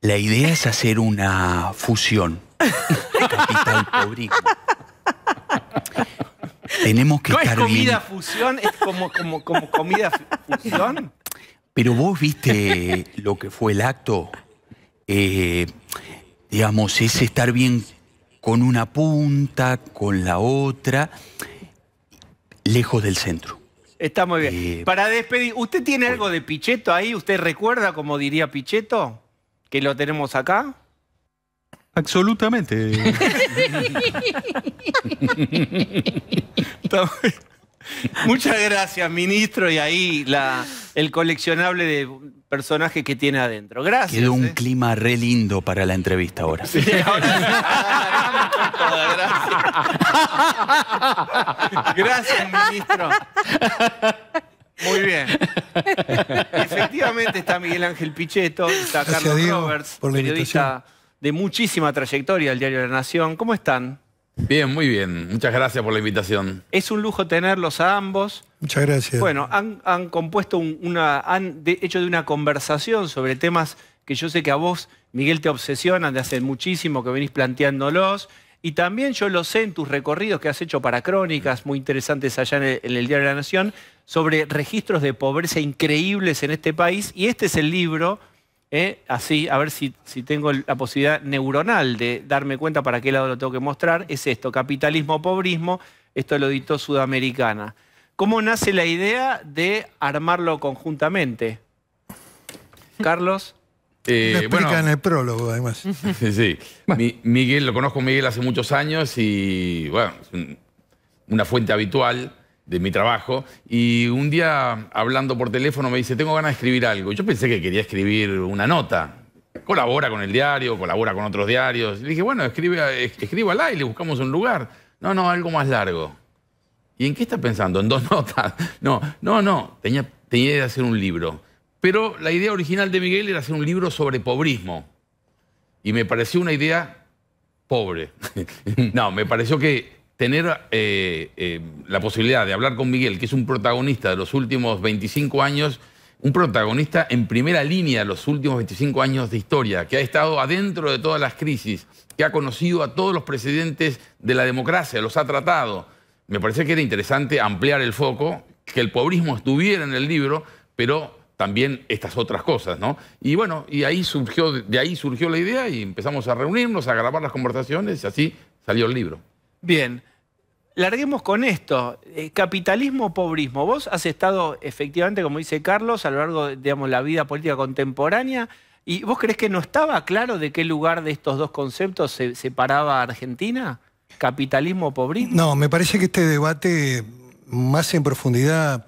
La idea es hacer una fusión. Capital Tenemos que ¿No estar es comida fusión? ¿Es como, comida fusión? Pero vos viste lo que fue el acto. Eh, digamos, es estar bien con una punta, con la otra, lejos del centro. Está muy bien. Eh, Para despedir, ¿usted tiene algo de Pichetto ahí? ¿Usted recuerda, como diría Pichetto, que lo tenemos acá? Absolutamente. Muchas gracias, ministro, y ahí la, el coleccionable de personajes que tiene adentro. Gracias. Quedó un eh. clima re lindo para la entrevista ahora. gracias. gracias, ministro. Muy bien. Efectivamente está Miguel Ángel Pichetto, está Carlos Roberts, periodista de muchísima trayectoria del Diario de la Nación. ¿Cómo están? Bien, muy bien. Muchas gracias por la invitación. Es un lujo tenerlos a ambos. Muchas gracias. Bueno, han, compuesto una, han hecho de una conversación sobre temas que yo sé que a vos, Miguel, te obsesionan de hace muchísimo que venís planteándolos. Y también yo lo sé en tus recorridos que has hecho para crónicas muy interesantes allá en el, en el Diario de la Nación sobre registros de pobreza increíbles en este país. Y este es el libro ¿eh? así a ver si, tengo la posibilidad neuronal de darme cuenta para qué lado lo tengo que mostrar, es esto, capitalismo, pobrismo, esto lo editó Sudamericana. ¿Cómo nace la idea de armarlo conjuntamente? Carlos. Eh, en el prólogo, además. Sí, sí. Miguel, lo conozco Miguel hace muchos años y, bueno, es una fuente habitual de mi trabajo y un día hablando por teléfono me dice, tengo ganas de escribir algo. Yo pensé que quería escribir una nota. Colabora con el diario, colabora con otros diarios. Le dije, bueno, escribe, escríbala y le buscamos un lugar. No, no, algo más largo. ¿Y en qué está pensando? ¿En dos notas? No, no, no. Tenía, tenía idea de hacer un libro. Pero la idea original de Miguel era hacer un libro sobre pobrismo. Y me pareció una idea pobre. no, me pareció que tener eh, eh, la posibilidad de hablar con Miguel, que es un protagonista de los últimos 25 años, un protagonista en primera línea de los últimos 25 años de historia, que ha estado adentro de todas las crisis, que ha conocido a todos los presidentes de la democracia, los ha tratado. Me parece que era interesante ampliar el foco, que el pobrismo estuviera en el libro, pero también estas otras cosas, ¿no? Y bueno, y ahí surgió, de ahí surgió la idea y empezamos a reunirnos, a grabar las conversaciones y así salió el libro. Bien larguemos con esto. Eh, capitalismo, pobrismo. Vos has estado, efectivamente, como dice Carlos, a lo largo de digamos, la vida política contemporánea. ¿Y vos crees que no estaba claro de qué lugar de estos dos conceptos se separaba Argentina? ¿Capitalismo, pobrismo? No, me parece que este debate más en profundidad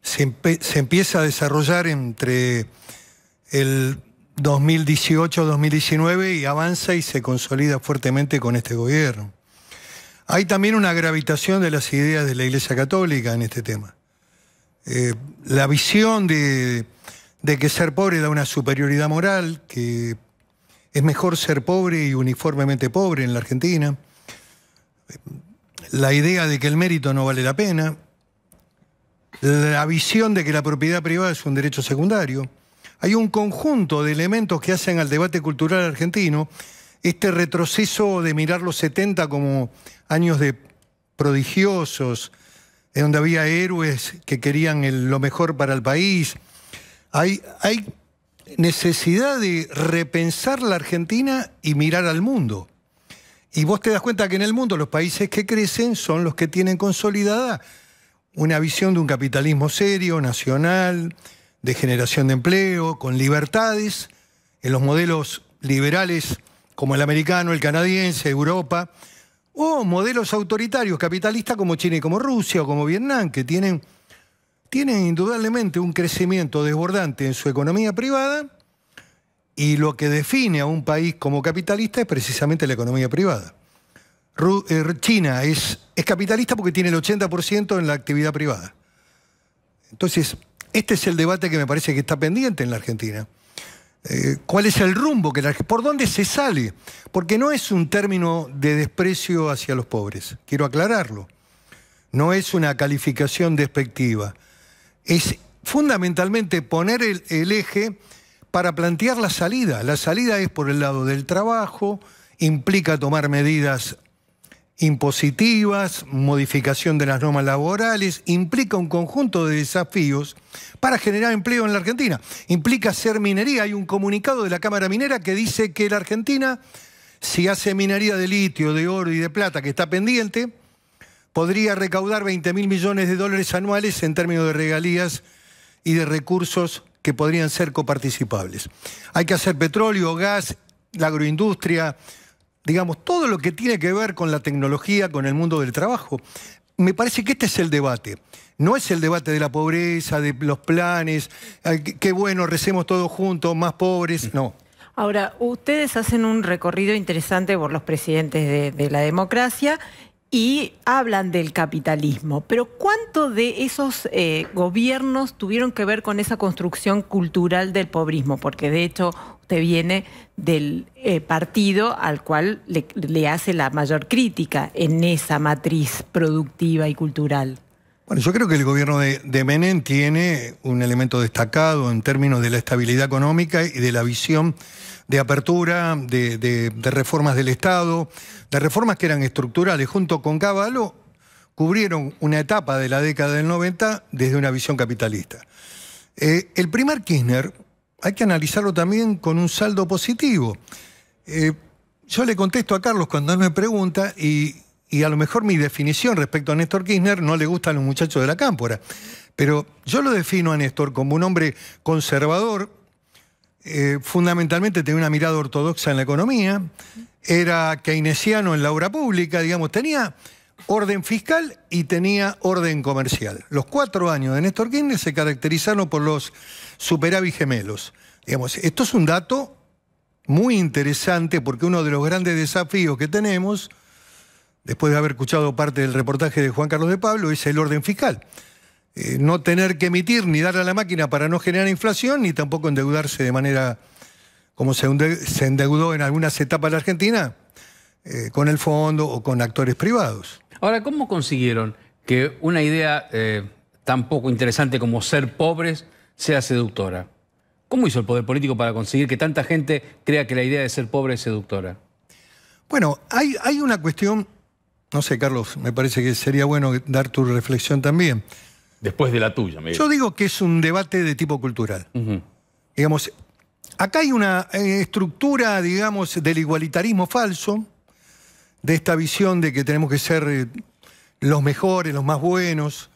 se, se empieza a desarrollar entre el 2018-2019 y avanza y se consolida fuertemente con este gobierno. Hay también una gravitación de las ideas de la Iglesia Católica en este tema. Eh, la visión de, que ser pobre da una superioridad moral, que es mejor ser pobre y uniformemente pobre en la Argentina. La idea de que el mérito no vale la pena. La visión de que la propiedad privada es un derecho secundario. Hay un conjunto de elementos que hacen al debate cultural argentino este retroceso de mirar los 70 como años de prodigiosos, en donde había héroes que querían lo mejor para el país. hay necesidad de repensar la Argentina y mirar al mundo. Y vos te das cuenta que en el mundo los países que crecen son los que tienen consolidada una visión de un capitalismo serio, nacional, de generación de empleo, con libertades. En los modelos liberales como el americano, el canadiense, Europa, o modelos autoritarios capitalistas como China y como Rusia o como Vietnam, que tienen, tienen indudablemente un crecimiento desbordante en su economía privada y lo que define a un país como capitalista es precisamente la economía privada. Eh, China es, es capitalista porque tiene el 80% en la actividad privada. Entonces, este es el debate que me parece que está pendiente en la Argentina. Eh, cuál es el rumbo, que por dónde se sale, porque no es un término de desprecio hacia los pobres, quiero aclararlo, no es una calificación despectiva, es fundamentalmente poner el eje para plantear la salida. La salida es por el lado del trabajo, implica tomar medidas impositivas, modificación de las normas laborales, implica un conjunto de desafíos para generar empleo en la Argentina. Implica hacer minería. Hay un comunicado de la Cámara Minera que dice que la Argentina, si hace minería de litio, de oro y de plata, que está pendiente, podría recaudar 20 mil millones de dólares anuales en términos de regalías y de recursos que podrían ser coparticipables. Hay que hacer petróleo, gas, la agroindustria, digamos, todo lo que tiene que ver con la tecnología, con el mundo del trabajo. Me parece que este es el debate. No es el debate de la pobreza, de los planes, qué bueno, recemos todos juntos, más pobres, no. Ahora, ustedes hacen un recorrido interesante por los presidentes de, la democracia y hablan del capitalismo, pero ¿cuánto de esos eh, gobiernos tuvieron que ver con esa construcción cultural del pobrismo? Porque de hecho usted viene del eh, partido al cual le, hace la mayor crítica en esa matriz productiva y cultural. Bueno, yo creo que el gobierno de, de Menem tiene un elemento destacado en términos de la estabilidad económica y de la visión de apertura, de, reformas del Estado, de reformas que eran estructurales, junto con Cavallo, cubrieron una etapa de la década del 90 desde una visión capitalista. Eh, el primer Kirchner hay que analizarlo también con un saldo positivo. Eh, yo le contesto a Carlos cuando él me pregunta y, a lo mejor mi definición respecto a Néstor Kirchner no le gusta a los muchachos de la cámpora. Pero yo lo defino a Néstor como un hombre conservador, eh, fundamentalmente tenía una mirada ortodoxa en la economía, era keynesiano en la obra pública, digamos, tenía orden fiscal y tenía orden comercial. Los cuatro años de Néstor Kirchner se caracterizaron por los superávit gemelos. Digamos, esto es un dato muy interesante porque uno de los grandes desafíos que tenemos, después de haber escuchado parte del reportaje de Juan Carlos de Pablo, es el orden fiscal. Eh, no tener que emitir ni darle a la máquina para no generar inflación, ni tampoco endeudarse de manera como se, endeudó en algunas etapas de la Argentina, eh, con el fondo o con actores privados. Ahora, ¿cómo consiguieron que una idea eh, tan poco interesante como ser pobres sea seductora. ¿Cómo hizo el poder político para conseguir que tanta gente crea que la idea de ser pobre es seductora? Bueno, hay, hay una cuestión, no sé, Carlos, me parece que sería bueno dar tu reflexión también. Después de la tuya, Yo digo que es un debate de tipo cultural. Digamos, acá hay una eh, estructura, digamos, del igualitarismo falso, de esta visión de que tenemos que ser eh, los mejores, los más buenos,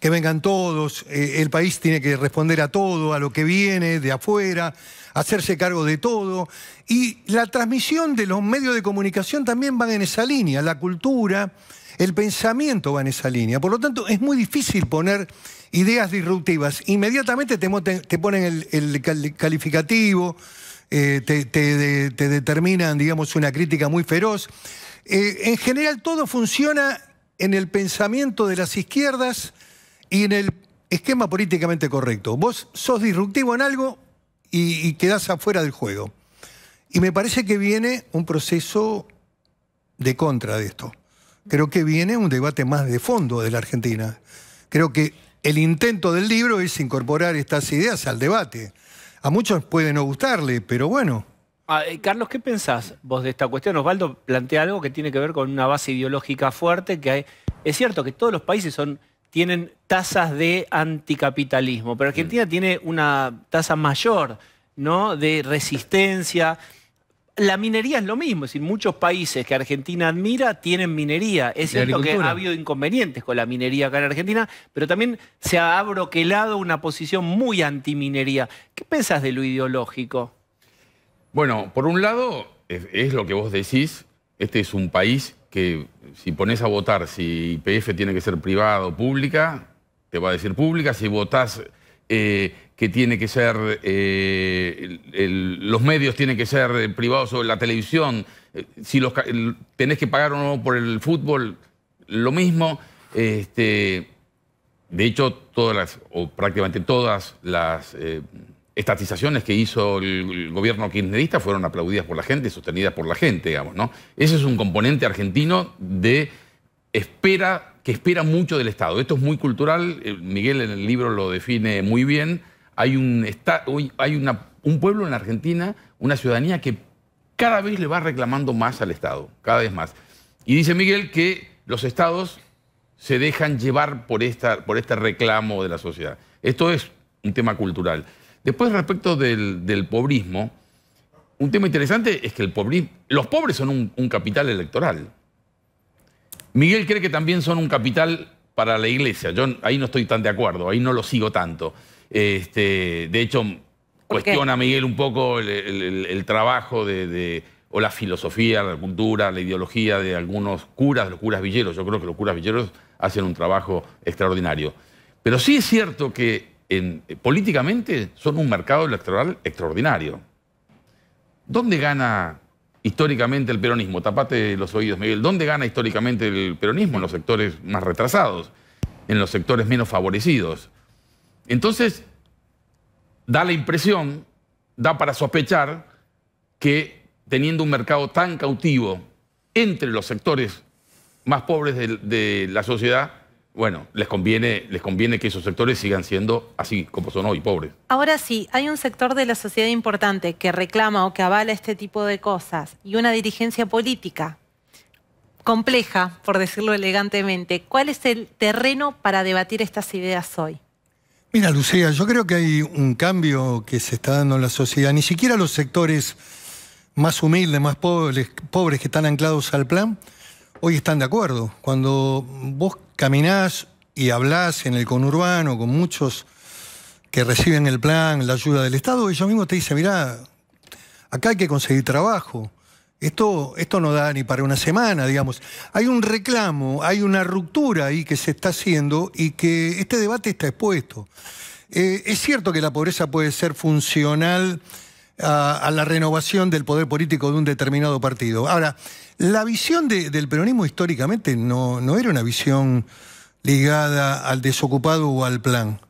que vengan todos, eh, el país tiene que responder a todo, a lo que viene de afuera, hacerse cargo de todo. Y la transmisión de los medios de comunicación también van en esa línea, la cultura, el pensamiento va en esa línea. Por lo tanto, es muy difícil poner ideas disruptivas. Inmediatamente te, ponen el, calificativo, eh, te, determinan, digamos, una crítica muy feroz. Eh, en general, todo funciona en el pensamiento de las izquierdas y en el esquema políticamente correcto, vos sos disruptivo en algo y, quedás afuera del juego. Y me parece que viene un proceso de contra de esto. Creo que viene un debate más de fondo de la Argentina. Creo que el intento del libro es incorporar estas ideas al debate. A muchos puede no gustarle, pero bueno. Ah, eh, Carlos, ¿qué pensás vos de esta cuestión? Osvaldo plantea algo que tiene que ver con una base ideológica fuerte, que es cierto que todos los países son tienen tasas de anticapitalismo, pero Argentina mm. tiene una tasa mayor ¿no? de resistencia. La minería es lo mismo, es decir, muchos países que Argentina admira tienen minería. Es cierto que ha habido inconvenientes con la minería acá en Argentina, pero también se ha broquelado una posición muy antiminería. ¿Qué pensás de lo ideológico? Bueno, por un lado, es lo que vos decís, este es un país que si pones a votar si IPF tiene que ser privado o pública, te va a decir pública. Si votás eh, que tiene que ser, eh, los medios tienen que ser privados o la televisión, eh, si los, tenés que pagar o no por el fútbol, lo mismo. Este, de hecho, todas las, o prácticamente todas las estatizaciones que hizo el, gobierno kirchnerista fueron aplaudidas por la gente, sostenidas por la gente, digamos, ¿no? Ese es un componente argentino de espera, que espera mucho del Estado. Esto es muy cultural, eh, Miguel en el libro lo define muy bien. Hay un, hay una, un pueblo en la Argentina, una ciudadanía que cada vez le va reclamando más al Estado, cada vez más. Y dice Miguel que los Estados se dejan llevar por, esta, por este reclamo de la sociedad. Esto es un tema cultural. Después, respecto del, pobrismo, un tema interesante es que el los pobres son un, capital electoral. Miguel cree que también son un capital para la iglesia. Yo ahí no estoy tan de acuerdo, ahí no lo sigo tanto. Este, de hecho, cuestiona Miguel un poco el, trabajo de, o la filosofía, la cultura, la ideología de algunos curas, los curas villeros. Yo creo que los curas villeros hacen un trabajo extraordinario. Pero sí es cierto que eh, políticamente son un mercado electoral extraordinario. ¿Dónde gana históricamente el peronismo? Tapate los oídos, Miguel. ¿Dónde gana históricamente el peronismo? En los sectores más retrasados, en los sectores menos favorecidos. Entonces, da la impresión, da para sospechar que teniendo un mercado tan cautivo entre los sectores más pobres de la sociedad, bueno, les conviene, les conviene que esos sectores sigan siendo así como son hoy, pobres. Ahora sí, hay un sector de la sociedad importante que reclama o que avala este tipo de cosas y una dirigencia política compleja, por decirlo elegantemente. ¿Cuál es el terreno para debatir estas ideas hoy? Mira, Lucía, yo creo que hay un cambio que se está dando en la sociedad. Ni siquiera los sectores más humildes, más pobres, pobres que están anclados al plan, hoy están de acuerdo. Cuando vos caminás y hablás en el conurbano con muchos que reciben el plan, la ayuda del Estado, ellos mismos te dicen, mirá, acá hay que conseguir trabajo. Esto, esto no da ni para una semana, digamos. Hay un reclamo, hay una ruptura ahí que se está haciendo y que este debate está expuesto. Eh, es cierto que la pobreza puede ser funcional a, a la renovación del poder político de un determinado partido. Ahora, la visión del peronismo históricamente no, era una visión ligada al desocupado o al plan.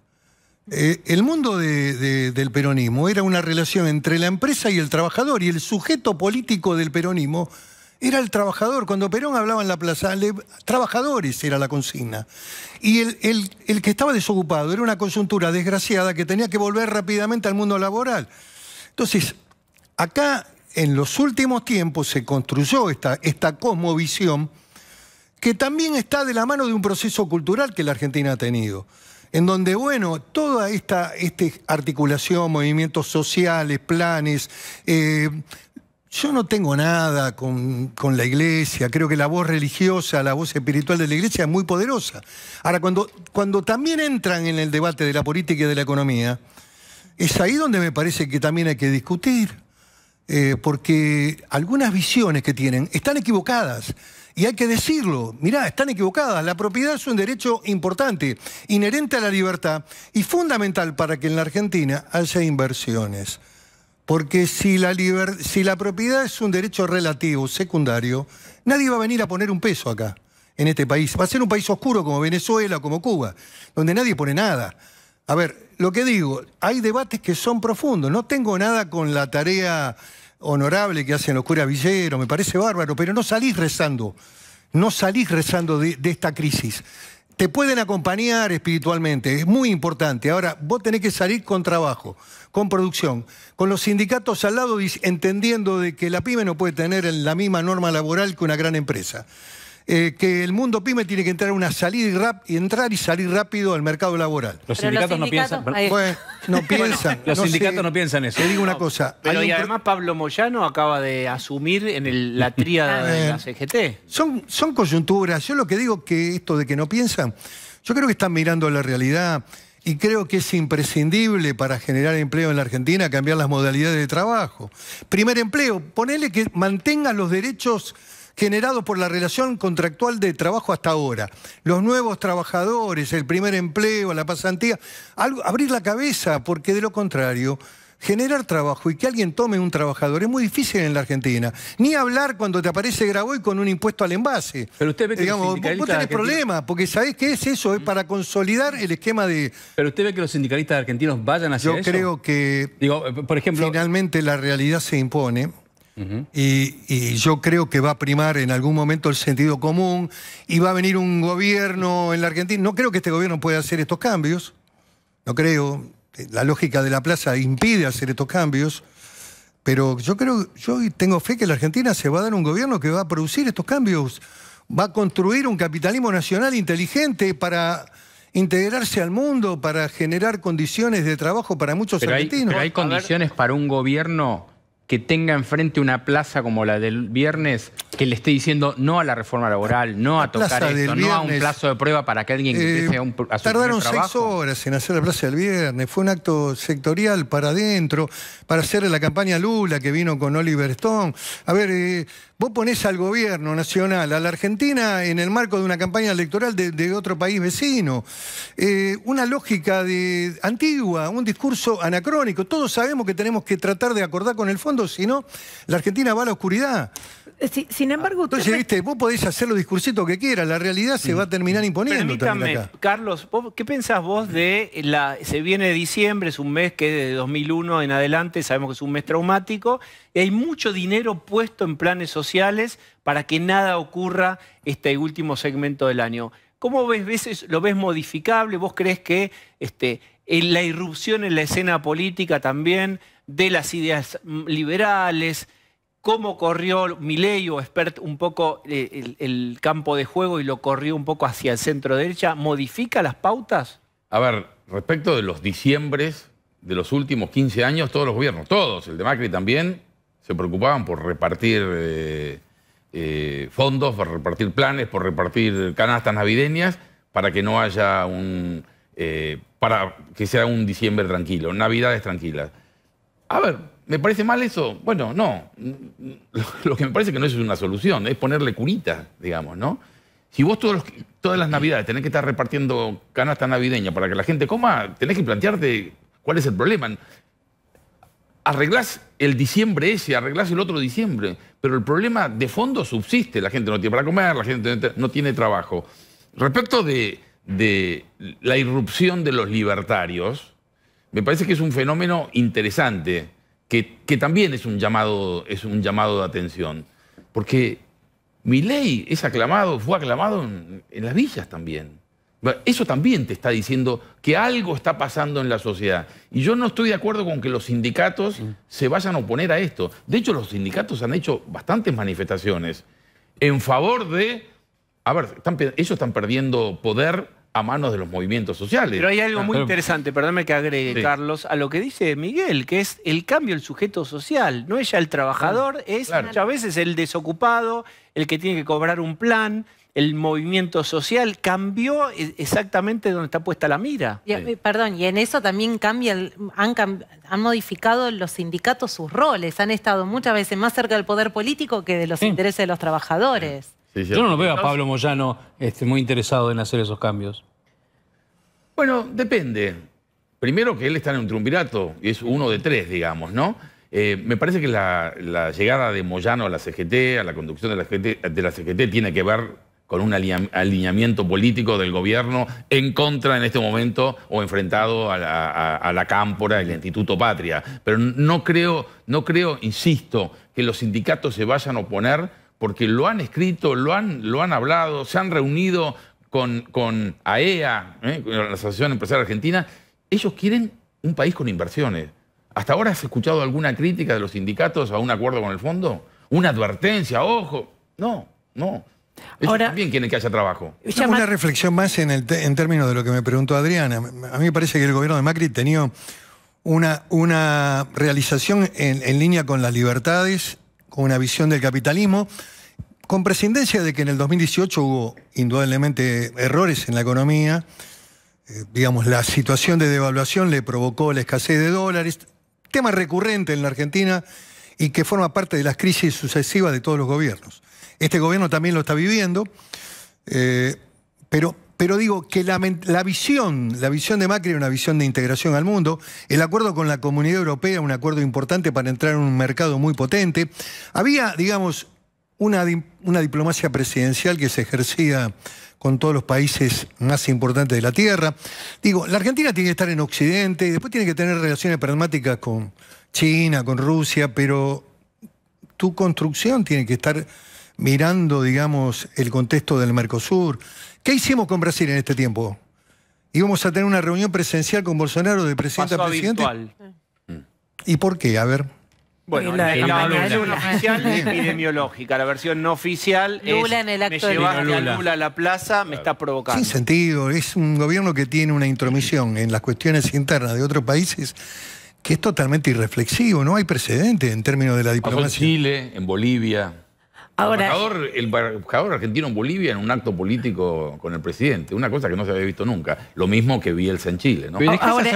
Eh, el mundo del peronismo era una relación entre la empresa y el trabajador, y el sujeto político del peronismo era el trabajador. Cuando Perón hablaba en la plaza, trabajadores era la consigna. Y el, el que estaba desocupado era una coyuntura desgraciada que tenía que volver rápidamente al mundo laboral. Entonces, acá en los últimos tiempos se construyó esta, esta cosmovisión que también está de la mano de un proceso cultural que la Argentina ha tenido, en donde, bueno, toda esta, este articulación, movimientos sociales, planes, eh, yo no tengo nada con, la iglesia, creo que la voz religiosa, la voz espiritual de la iglesia es muy poderosa. Ahora, cuando, cuando también entran en el debate de la política y de la economía, es ahí donde me parece que también hay que discutir. Eh, porque algunas visiones que tienen están equivocadas. Y hay que decirlo, mirá, están equivocadas. La propiedad es un derecho importante, inherente a la libertad y fundamental para que en la Argentina haya inversiones. Porque si la, si la propiedad es un derecho relativo, secundario, nadie va a venir a poner un peso acá, en este país. Va a ser un país oscuro como Venezuela, como Cuba, donde nadie pone nada. A ver, lo que digo, hay debates que son profundos. No tengo nada con la tarea honorable que hacen los curas me parece bárbaro, pero no salís rezando, no salís rezando de, esta crisis. Te pueden acompañar espiritualmente, es muy importante. Ahora, vos tenés que salir con trabajo, con producción, con los sindicatos al lado entendiendo de que la pyme no puede tener la misma norma laboral que una gran empresa. Eh, que el mundo pyme tiene que entrar una y entrar y salir rápido al mercado laboral. Los sindicatos, no piensan. no piensan. los sindicatos no piensan eso. yo digo una cosa. además Pablo Moyano acaba de asumir en la tríada de eh, la CGT. Son, son coyunturas. Yo lo que digo que esto de que no piensan, yo creo que están mirando la realidad. Y creo que es imprescindible para generar empleo en la Argentina cambiar las modalidades de trabajo. Primer empleo, ponele que mantenga los derechos generado por la relación contractual de trabajo hasta ahora. Los nuevos trabajadores, el primer empleo, la pasantía, abrir la cabeza, porque de lo contrario generar trabajo y que alguien tome un trabajador es muy difícil en la Argentina. Ni hablar cuando te aparece Graboy con un impuesto al envase. Pero usted ve que Digamos, los vos tenés problemas, porque sabés qué es eso, es mm. para consolidar el esquema de... Pero usted ve que los sindicalistas argentinos vayan hacia eso. Yo creo que Digo, eh, por ejemplo, finalmente la realidad se impone y, yo creo que va a primar en algún momento el sentido común y va a venir un gobierno en la Argentina. No creo que este gobierno pueda hacer estos cambios, no creo. La lógica de la plaza impide hacer estos cambios, pero yo creo, yo tengo fe que la Argentina se va a dar un gobierno que va a producir estos cambios, va a construir un capitalismo nacional inteligente para integrarse al mundo, para generar condiciones de trabajo para muchos argentinos. pero hay condiciones para un gobierno que tenga enfrente una plaza como la del viernes que le esté diciendo no a la reforma laboral, no a tocar esto, no a un plazo de prueba para que alguien que eh, empiece un, Tardaron seis horas en hacer la plaza del viernes, fue un acto sectorial para adentro, para hacer la campaña Lula que vino con Oliver Stone. A ver, eh, vos ponés al gobierno nacional, a la Argentina, en el marco de una campaña electoral de, otro país vecino. Eh, una lógica de, antigua, un discurso anacrónico. Todos sabemos que tenemos que tratar de acordar con el fondo, si no, la Argentina va a la oscuridad. Sin embargo, Entonces, vos podés hacer los discursitos que quieras, la realidad se va a terminar imponiendo Permítame, Carlos, ¿qué pensás vos de la... Se viene diciembre, es un mes que de 2001 en adelante sabemos que es un mes traumático, y hay mucho dinero puesto en planes sociales para que nada ocurra este último segmento del año. ¿Cómo ves, veces lo ves modificable? ¿Vos crees que este, la irrupción en la escena política también de las ideas mm, liberales, cómo corrió Milei o Expert un poco eh, el, campo de juego y lo corrió un poco hacia el centro derecha, ¿modifica las pautas? A ver, respecto de los diciembres de los últimos 15 años, todos los gobiernos, todos, el de Macri también, se preocupaban por repartir eh, eh, fondos, por repartir planes, por repartir canastas navideñas, para que no haya un... para que sea un diciembre tranquilo, navidades tranquilas. A ver, ¿Me parece mal eso? Bueno, no. Lo, que me parece que no es una solución, es ponerle curita, digamos, ¿no? Si vos todos todas las navidades tenés que estar repartiendo canasta navideña para que la gente coma, tenés que plantearte cuál es el problema. Arreglás el diciembre ese, arreglás el otro diciembre, pero el problema de fondo subsiste. La gente no tiene para comer, la gente no tiene trabajo. Respecto de, de la irrupción de los libertarios, me parece que es un fenómeno interesante que, también es un, llamado, es un llamado de atención. Porque ley es aclamado, fue aclamado en, las villas también. Eso también te está diciendo que algo está pasando en la sociedad. Y yo no estoy de acuerdo con que los sindicatos mm. se vayan a oponer a esto. De hecho, los sindicatos han hecho bastantes manifestaciones en favor de... A ver, ellos están perdiendo poder a manos de los movimientos sociales. Pero hay algo ah, muy interesante, perdóname que agregue, Carlos, a lo que dice Miguel, que es el cambio del sujeto social. No es ya el trabajador, es muchas veces el desocupado, el que tiene que cobrar un plan, el movimiento social cambió e-, exactamente donde está puesta la mira. Eh, perdón, y en eso también cambian, han, han, modificado los sindicatos sus roles, han estado muchas veces más cerca del poder político que de los intereses de los trabajadores. Yo no veo a Pablo Moyano este, muy interesado en hacer esos cambios. Bueno, depende. Primero que él está en un triunvirato, es uno de tres, digamos, ¿no? Eh, me parece que la, llegada de Moyano a la CGT, a la conducción de la CGT, de la CGT tiene que ver con un alineamiento político del gobierno en contra en este momento o enfrentado a la, cámpora, el Instituto Patria. Pero no creo, no creo, insisto, que los sindicatos se vayan a oponer porque lo han escrito, lo han, lo han hablado, se han reunido con, con AEA, e ¿eh? con la Asociación Empresarial Argentina. Ellos quieren un país con inversiones. ¿Hasta ahora has escuchado alguna crítica de los sindicatos a un acuerdo con el fondo? ¿Una advertencia? ¡Ojo! No, no. Ellos también quieren que haya trabajo. una reflexión más en, el en, términos de lo que me preguntó Adriana. A mí me parece que el gobierno de Macri tenía una, una realización en línea con las libertades con una visión del capitalismo, con prescindencia de que en el 2018 hubo indudablemente errores en la economía, eh, digamos, la situación de devaluación le provocó la escasez de dólares, tema recurrente en la Argentina y que forma parte de las crisis sucesivas de todos los gobiernos. Este gobierno también lo está viviendo, eh, pero pero digo que la, visión, la visión de Macri era una visión de integración al mundo, el acuerdo con la Comunidad Europea, un acuerdo importante para entrar en un mercado muy potente. Había, digamos, una, una diplomacia presidencial que se ejercía con todos los países más importantes de la Tierra. Digo, la Argentina tiene que estar en Occidente, y después tiene que tener relaciones pragmáticas con China, con Rusia, pero tu construcción tiene que estar mirando, digamos, el contexto del Mercosur, ¿Qué hicimos con Brasil en este tiempo? ¿Ibamos a tener una reunión presencial con Bolsonaro de presidente a presidente. ¿Y por qué? A ver. Bueno, la, versión oficial es epidemiológica, la versión no oficial es en me a la plaza, me está provocando. Sin sentido, es un gobierno que tiene una intromisión en las cuestiones internas de otros países que es totalmente irreflexivo, no hay precedente en términos de la diplomacia. en Chile, en Bolivia. Ahora, el, jugador argentino en Bolivia en un acto político con el presidente, una cosa que no se había visto nunca, lo mismo que vi el en Chile. Ahora,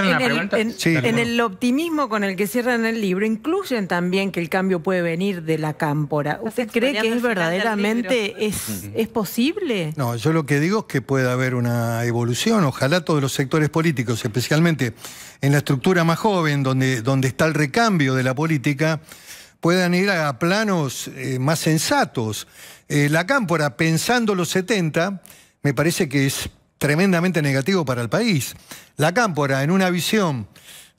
en, el, optimismo con el que cierran el libro, incluyen también que el cambio puede venir de la cámpora. ¿Usted cree que es verdaderamente es, es posible? No, yo lo que digo es que puede haber una evolución, ojalá todos los sectores políticos, especialmente en la estructura más joven, donde, donde está el recambio de la política, puedan ir a planos eh, más sensatos. Eh, la cámpora, pensando los 70, me parece que es tremendamente negativo para el país. La cámpora, en una visión,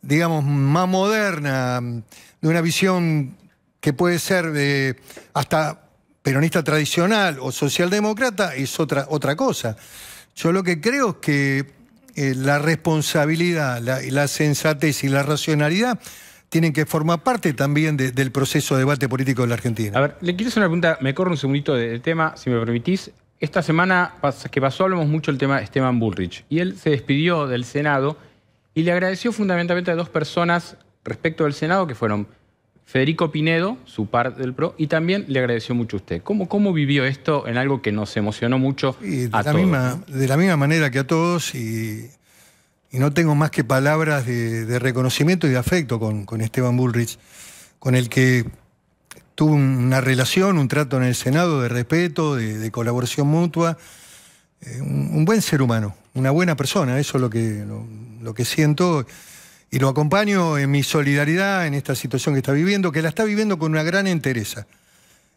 digamos, más moderna, de una visión que puede ser de hasta peronista tradicional o socialdemócrata, es otra, otra cosa. Yo lo que creo es que eh, la responsabilidad, la, sensatez y la racionalidad tienen que formar parte también del proceso de debate político en la Argentina. A ver, le quiero hacer una pregunta, me corro un segundito del tema, si me permitís. Esta semana que pasó hablamos mucho el tema de Esteban Bullrich y él se despidió del Senado y le agradeció fundamentalmente a dos personas respecto del Senado que fueron Federico Pinedo, su parte del PRO, y también le agradeció mucho a usted. ¿Cómo, cómo vivió esto en algo que nos emocionó mucho y Misma, de la misma manera que a todos y y no tengo más que palabras de, reconocimiento y de afecto con, Esteban Bullrich, con el que tuve una relación, un trato en el Senado de respeto, de, colaboración mutua, eh, un, buen ser humano, una buena persona, eso es lo que, lo, que siento y lo acompaño en mi solidaridad en esta situación que está viviendo, que la está viviendo con una gran entereza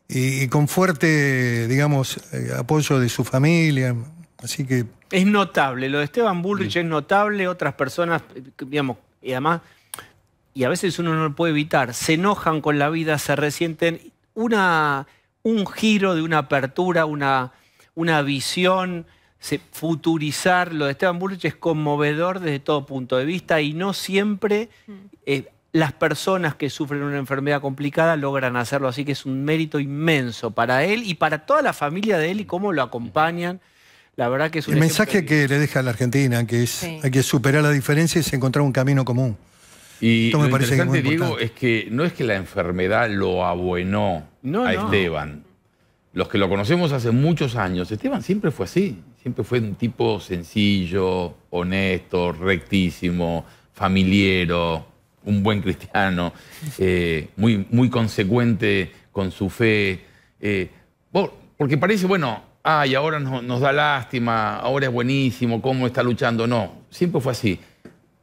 y, con fuerte, digamos, eh, apoyo de su familia, así que es notable, lo de Esteban Bullrich es notable, otras personas, eh, digamos, y además, y a veces uno no lo puede evitar, se enojan con la vida, se resienten. Una, un giro de una apertura, una, una visión, se, futurizar. Lo de Esteban Bullrich es conmovedor desde todo punto de vista y no siempre mm. eh, las personas que sufren una enfermedad complicada logran hacerlo. Así que es un mérito inmenso para él y para toda la familia de él y cómo lo acompañan. La verdad que es un El mensaje que, le deja a la Argentina, que es hay que superar la diferencia y encontrar un camino común. Y Esto me lo parece interesante, que es es que no es que la enfermedad lo abuenó a Esteban. Los que lo conocemos hace muchos años, Esteban siempre fue así. Siempre fue un tipo sencillo, honesto, rectísimo, familiero, un buen cristiano, eh, muy, muy consecuente con su fe. Eh, porque parece, bueno, ay, ahora nos da lástima, ahora es buenísimo, cómo está luchando. No, siempre fue así.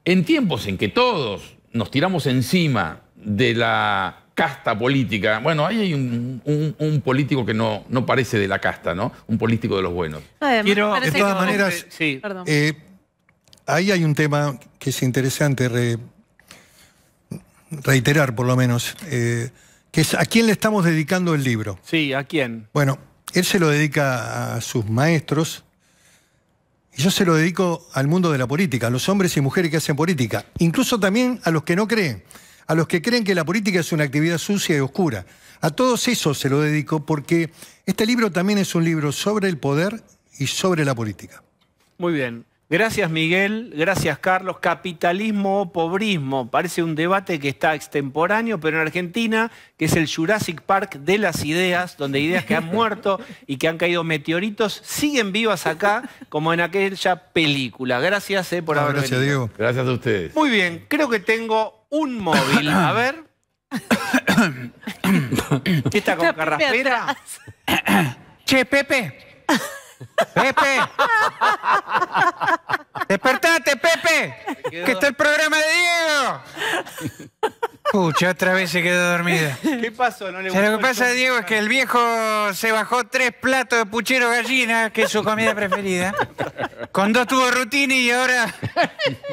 En tiempos en que todos nos tiramos encima de la casta política. Bueno, ahí hay un, político que no, parece de la casta, ¿no? Un político de los buenos. de todas maneras, eh, ahí hay un tema que es interesante reiterar, por lo menos, eh, que es a quién le estamos dedicando el libro. Sí, ¿a quién? Bueno, él se lo dedica a sus maestros y yo se lo dedico al mundo de la política, a los hombres y mujeres que hacen política, incluso también a los que no creen, a los que creen que la política es una actividad sucia y oscura. A todos esos se lo dedico porque este libro también es un libro sobre el poder y sobre la política. Muy bien. Gracias Miguel, gracias Carlos. Capitalismo o pobrismo, parece un debate que está extemporáneo, pero en Argentina, que es el Jurassic Park de las ideas, donde ideas que han muerto y que han caído meteoritos, siguen vivas acá, como en aquella película. Gracias eh, por haber gracias, venido. Gracias a ustedes. Muy bien, creo que tengo un móvil. A ver. ¿Qué está con carraspera? che, Pepe. Pepe. Despertate, Pepe. Que está el programa de Diego. Pucha, otra vez se quedó dormida. ¿Qué pasó? lo que pasa, Diego, es que el viejo se bajó tres platos de puchero gallina, que es su comida preferida. Con dos tubos rutina y ahora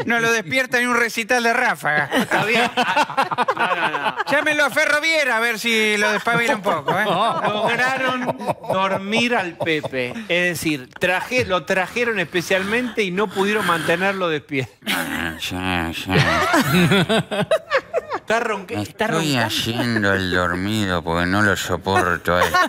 no lo despierta ni un recital de ráfaga. Está bien. a Ferroviera a ver si lo despabila un poco. ¿eh? Lograron dormir al Pepe decir, traje, lo trajeron especialmente y no pudieron mantenerlo de pie. Ah, Estoy haciendo el dormido porque no lo soporto. Este.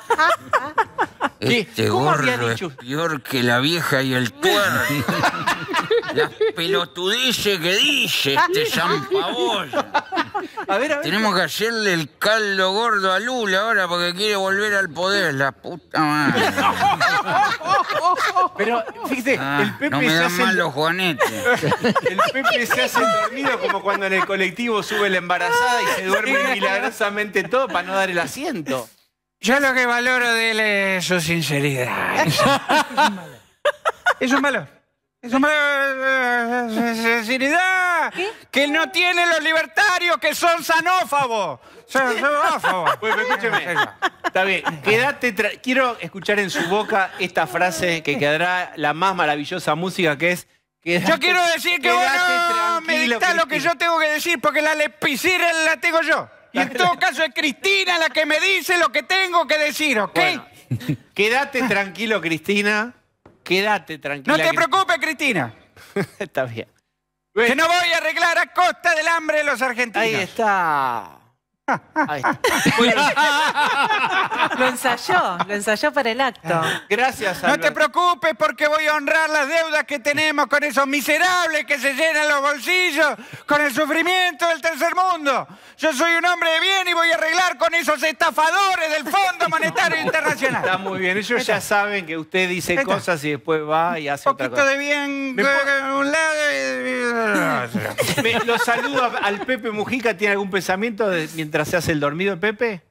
este ¿Cómo es peor que la vieja y el tuerto. Las pelotudices que dice este San Tenemos que hacerle el caldo gordo a Lula ahora porque quiere volver al poder. La puta madre. Pero fíjese, ah, el Pepe no me dan mal los juanetes. El Pepe se hace dormido como cuando en el colectivo sube la y se duerme milagrosamente todo para no dar el asiento. Yo lo que valoro de él es su sinceridad. Es malo. Eso Es un eso Es malo sinceridad. Que no tiene los libertarios que son xenófobos. Son Bueno, escúcheme. Está bien. Quédate Quiero escuchar en su boca esta frase que quedará la más maravillosa música que es yo quiero decir que vos no me dictás lo que yo tengo que decir porque la lepicira la tengo yo. Y en todo caso es Cristina la que me dice lo que tengo que decir, ¿ok? quédate tranquilo, Cristina. Quédate tranquilo. No te preocupes, Cristina. está bien. Que no voy a arreglar a costa del hambre de los argentinos. Ahí está. Ahí Lo ensayó, lo ensayó para el acto. gracias a No te preocupes porque voy a honrar las deudas que tenemos con esos miserables que se llenan los bolsillos con el sufrimiento del tercer mundo. Yo soy un hombre de bien y voy a arreglar con esos estafadores del Fondo Monetario Internacional Está muy bien. Ellos ya saben que usted dice cosas y después va y hace Un poquito de bien Me un lado y... Me- saludo al Pepe Mujica. ¿Tiene algún pensamiento mientras mientras se hace el dormido, Pepe?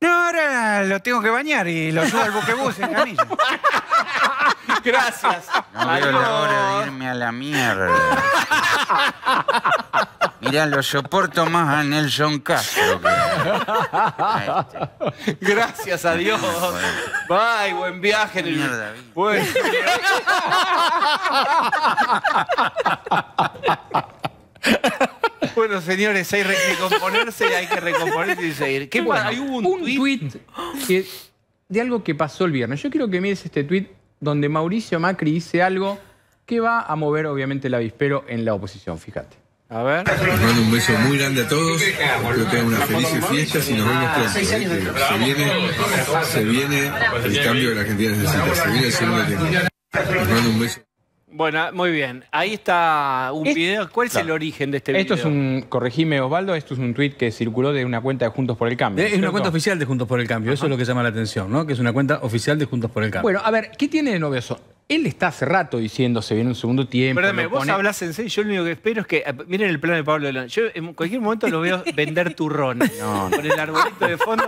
No, ahora lo tengo que bañar y lo subo al buquebús en camilla. Gracias. No veo la hora de irme a la mierda. Mirá, lo soporto más a Nelson Castro. Este. Gracias a Dios. Bye, buen viaje. Bueno, señores, hay que recomponerse y hay que recomponerse y seguir. ¿Qué bueno, ¿Hay un, tuit tweet? de algo que pasó el viernes. Yo quiero que mires este tweet donde Mauricio Macri dice algo que va a mover obviamente el avispero en la oposición, fíjate. A ver. mando un beso muy grande a todos. Espero que tengan una feliz fiesta. y nos vemos este este, pronto. Se, viene, se viene el cambio que la Argentina necesita. Se viene el segundo tiempo. Les mando un beso. Bueno, muy bien. Ahí está un video. ¿Cuál es el origen de este video? Esto es un, corregime Osvaldo, esto es un tuit que circuló de una cuenta de Juntos por el Cambio. Es, una cuenta oficial de Juntos por el Cambio, eso es lo que llama la atención, ¿no? Que es una cuenta oficial de Juntos por el Cambio. Bueno, a ver, ¿qué tiene de novedoso? Él está hace rato diciendo se viene un segundo tiempo. Perdóname, vos hablas en serio. Yo lo único que espero es que. Eh, miren el plan de Pablo Yo en cualquier momento lo veo vender turrón. Con el arbolito de fondo.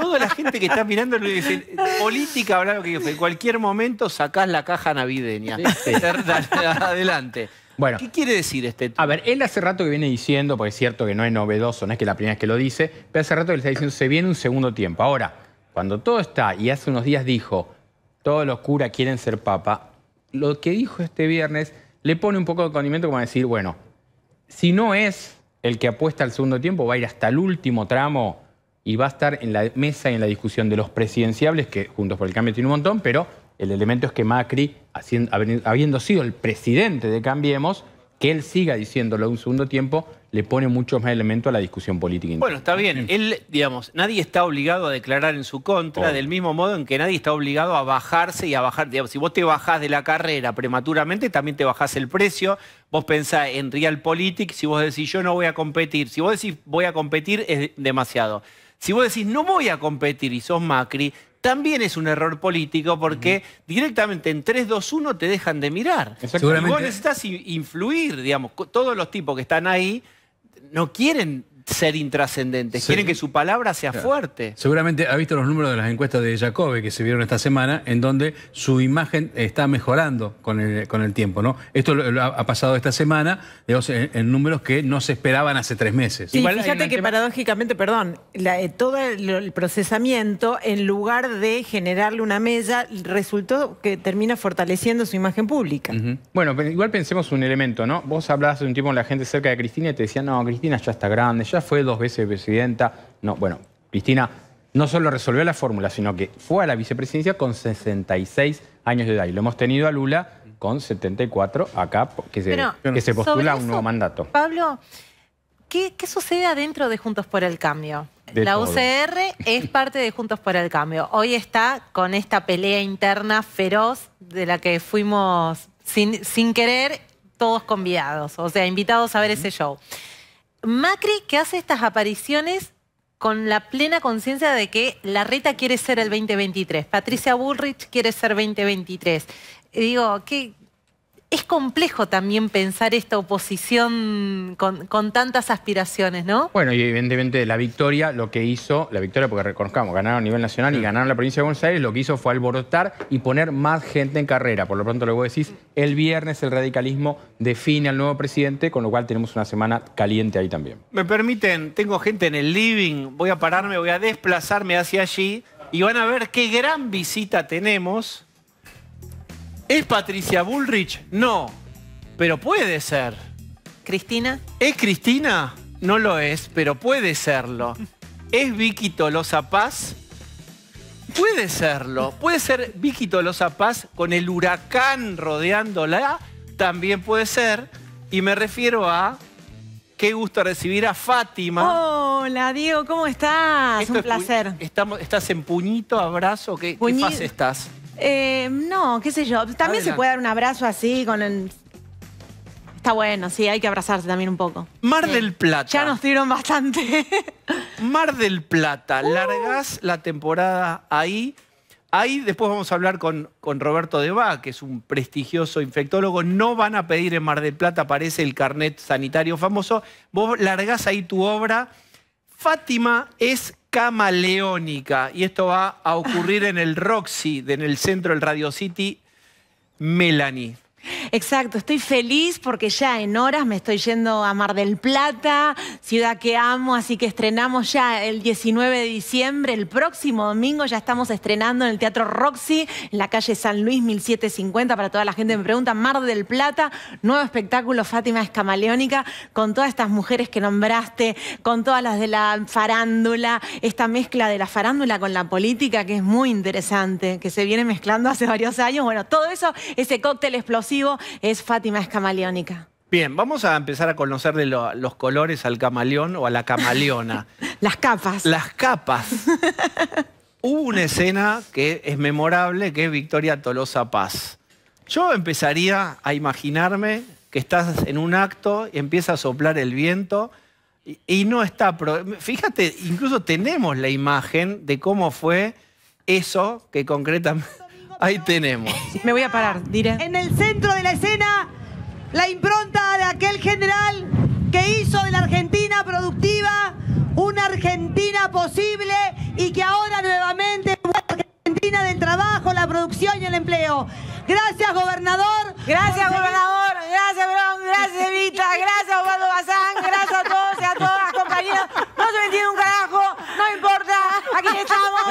toda la gente que está mirando y dice. Política, lo que En cualquier momento sacás la caja navideña. Adelante. ¿Qué quiere decir este A ver, él hace rato que viene diciendo, porque es cierto que no es novedoso, no es que la primera vez que lo dice, pero hace rato que le está diciendo se viene un segundo tiempo. Ahora, cuando todo está, y hace unos días dijo, todos los curas quieren ser papa, lo que dijo este viernes le pone un poco de condimento como decir, bueno, si no es el que apuesta al segundo tiempo, va a ir hasta el último tramo y va a estar en la mesa y en la discusión de los presidenciables, que Juntos por el Cambio tiene un montón, pero el elemento es que Macri, habiendo sido el presidente de Cambiemos, que él siga diciéndolo un segundo tiempo, le pone muchos más elementos a la discusión política. Bueno, está bien. Él, digamos, nadie está obligado a declarar en su contra, del mismo modo en que nadie está obligado a bajarse y a bajar. si vos te bajás de la carrera prematuramente, también te bajás el precio. Vos pensás en Realpolitik, si vos decís yo no voy a competir, si vos decís voy a competir es demasiado. Si vos decís no voy a competir y sos Macri, también es un error político porque directamente en 3-2-1 te dejan de mirar. Y vos necesitas influir, digamos, todos los tipos que están ahí no quieren ser intrascendentes, quieren que su palabra sea fuerte. Seguramente ha visto los números de las encuestas de Jacobi que se vieron esta semana, en donde su imagen está mejorando con el, tiempo, ¿no? Esto ha pasado esta semana, en, números que no se esperaban hace tres meses. Sí, fíjate que paradójicamente, perdón, eh, todo el, procesamiento, en lugar de generarle una mella, resultó que termina fortaleciendo su imagen pública. Bueno, igual pensemos un elemento, ¿no? Vos hablabas de un tiempo con la gente cerca de Cristina y te decían, no, Cristina ya está grande, ya fue dos veces presidenta. No, bueno, Cristina no solo resolvió la fórmula, sino que fue a la vicepresidencia con 66 años de edad. Y lo hemos tenido a Lula con 74 acá, que se, que se postula un nuevo mandato. Pablo, ¿qué, sucede adentro de Juntos por el Cambio? la UCR es parte de Juntos por el Cambio. Hoy está con esta pelea interna feroz de la que fuimos sin, querer todos convidados, o sea, invitados a ver ese show. Macri que hace estas apariciones con la plena conciencia de que la reta quiere ser el 2023, Patricia Bullrich quiere ser 2023. digo, ¿qué, es complejo también pensar esta oposición con, tantas aspiraciones, ¿no? Bueno, y evidentemente la victoria, lo que hizo, la victoria porque reconozcamos, ganaron a nivel nacional y ganaron la provincia de Buenos Aires, lo que hizo fue alborotar y poner más gente en carrera. Por lo pronto, luego decís, el viernes el radicalismo define al nuevo presidente, con lo cual tenemos una semana caliente ahí también. Me permiten, tengo gente en el living, voy a pararme, voy a desplazarme hacia allí y van a ver qué gran visita tenemos ¿Es Patricia Bullrich? No, pero puede ser. ¿Cristina? ¿Es Cristina? No lo es, pero puede serlo. ¿Es Vicky Tolosa Paz? Puede serlo. Puede ser Vicky Tolosa Paz con el huracán rodeándola. También puede ser. Y me refiero a Qué gusto recibir a Fátima. Hola, Diego, ¿cómo estás? Un placer. estamos, ¿Estás en puñito, abrazo? ¿Qué, más ¿Qué estás? Eh, no, qué sé yo. También se puede dar un abrazo así con Está bueno, sí, hay que abrazarse también un poco. Mar del Plata. Ya nos dieron bastante. Mar del Plata, uh. largás largas la temporada ahí. Ahí después vamos a hablar con, con Roberto Deba, que es un prestigioso infectólogo. No van a pedir en Mar del Plata, parece el carnet sanitario famoso. Vos largás ahí tu obra. Fátima es cama leónica, Y esto va a ocurrir en el Roxy, en el centro del Radio City. Melanie. Exacto, estoy feliz porque ya en horas me estoy yendo a Mar del Plata, ciudad que amo, así que estrenamos ya el 19 de diciembre, el próximo domingo ya estamos estrenando en el Teatro Roxy, en la calle San Luis 1750, para toda la gente que me pregunta, Mar del Plata, nuevo espectáculo Fátima Escamaleónica, con todas estas mujeres que nombraste, con todas las de la farándula, esta mezcla de la farándula con la política que es muy interesante, que se viene mezclando hace varios años, bueno, todo eso, ese cóctel explosivo es Fátima Escamaleónica. Bien, vamos a empezar a conocerle los colores al camaleón o a la camaleona. Las capas. Las capas. Hubo una escena que es memorable, que es Victoria Tolosa Paz. Yo empezaría a imaginarme que estás en un acto y empieza a soplar el viento y, y no está... Fíjate, incluso tenemos la imagen de cómo fue eso que concretamente Ahí tenemos. Me voy a parar, diré. En el centro de la escena, la impronta de aquel general que hizo de la Argentina productiva una Argentina posible y que ahora nuevamente Argentina del trabajo, la producción y el empleo. Gracias, gobernador. Gracias, gobernador. Gracias, Bron. Gracias, Evita. Gracias, Eduardo Bazán. Gracias a todos.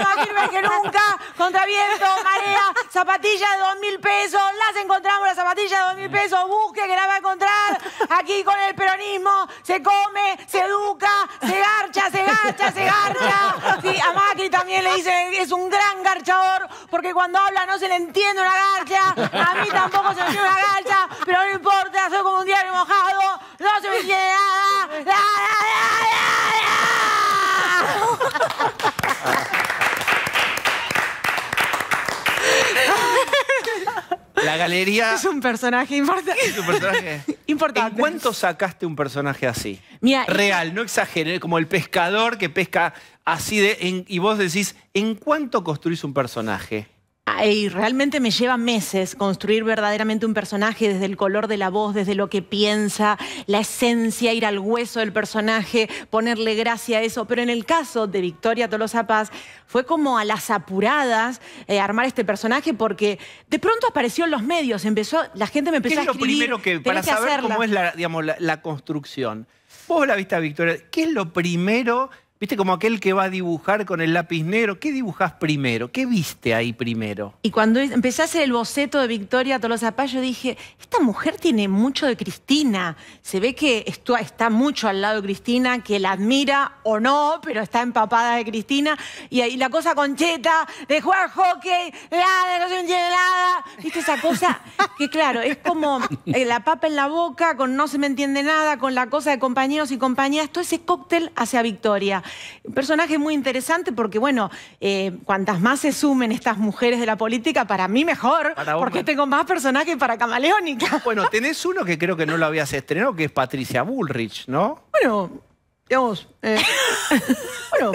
más firme que nunca, contraviento, marea, zapatillas de dos mil pesos, las encontramos, las zapatillas de dos mil pesos, busque que las va a encontrar. Aquí con el peronismo se come, se educa, se garcha, se garcha, se garcha. a Macri también le dicen es un gran garchador, porque cuando habla no se le entiende una garcha, a mí tampoco se me entiende una garcha, pero no importa, soy como un diario mojado, no se me entiende nada. nada. La galería. Es un personaje importante. Es un personaje importante. ¿En cuánto sacaste un personaje así? Real, no exageré, como el pescador que pesca así de. y vos decís, ¿en cuánto construís un personaje? Ah, y realmente me lleva meses construir verdaderamente un personaje desde el color de la voz, desde lo que piensa, la esencia, ir al hueso del personaje, ponerle gracia a eso. Pero en el caso de Victoria Tolosa Paz, fue como a las apuradas eh, armar este personaje porque de pronto apareció en los medios, empezó, la gente me empezó ¿Qué es a escribir. lo primero que, para saber cómo es la, construcción? Vos la vista, Victoria, ¿qué es lo primero ¿Viste? Como aquel que va a dibujar con el lápiz negro. ¿Qué dibujas primero? ¿Qué viste ahí primero? Y cuando empecé el boceto de Victoria Tolosa Paz, dije, esta mujer tiene mucho de Cristina. Se ve que está mucho al lado de Cristina, que la admira o no, pero está empapada de Cristina. Y ahí la cosa con Cheta, de jugar hockey, nada, no se entiende nada. ¿Viste esa cosa? que claro, es como eh, la papa en la boca, con no se me entiende nada, con la cosa de compañeros y compañías. Todo ese cóctel hacia Victoria. Un personaje muy interesante porque, bueno, eh, cuantas más se sumen estas mujeres de la política, para mí mejor, porque tengo más personajes para Camaleónica. Bueno, tenés uno que creo que no lo habías estrenado, que es Patricia Bullrich, ¿no? Bueno, digamos, eh, bueno,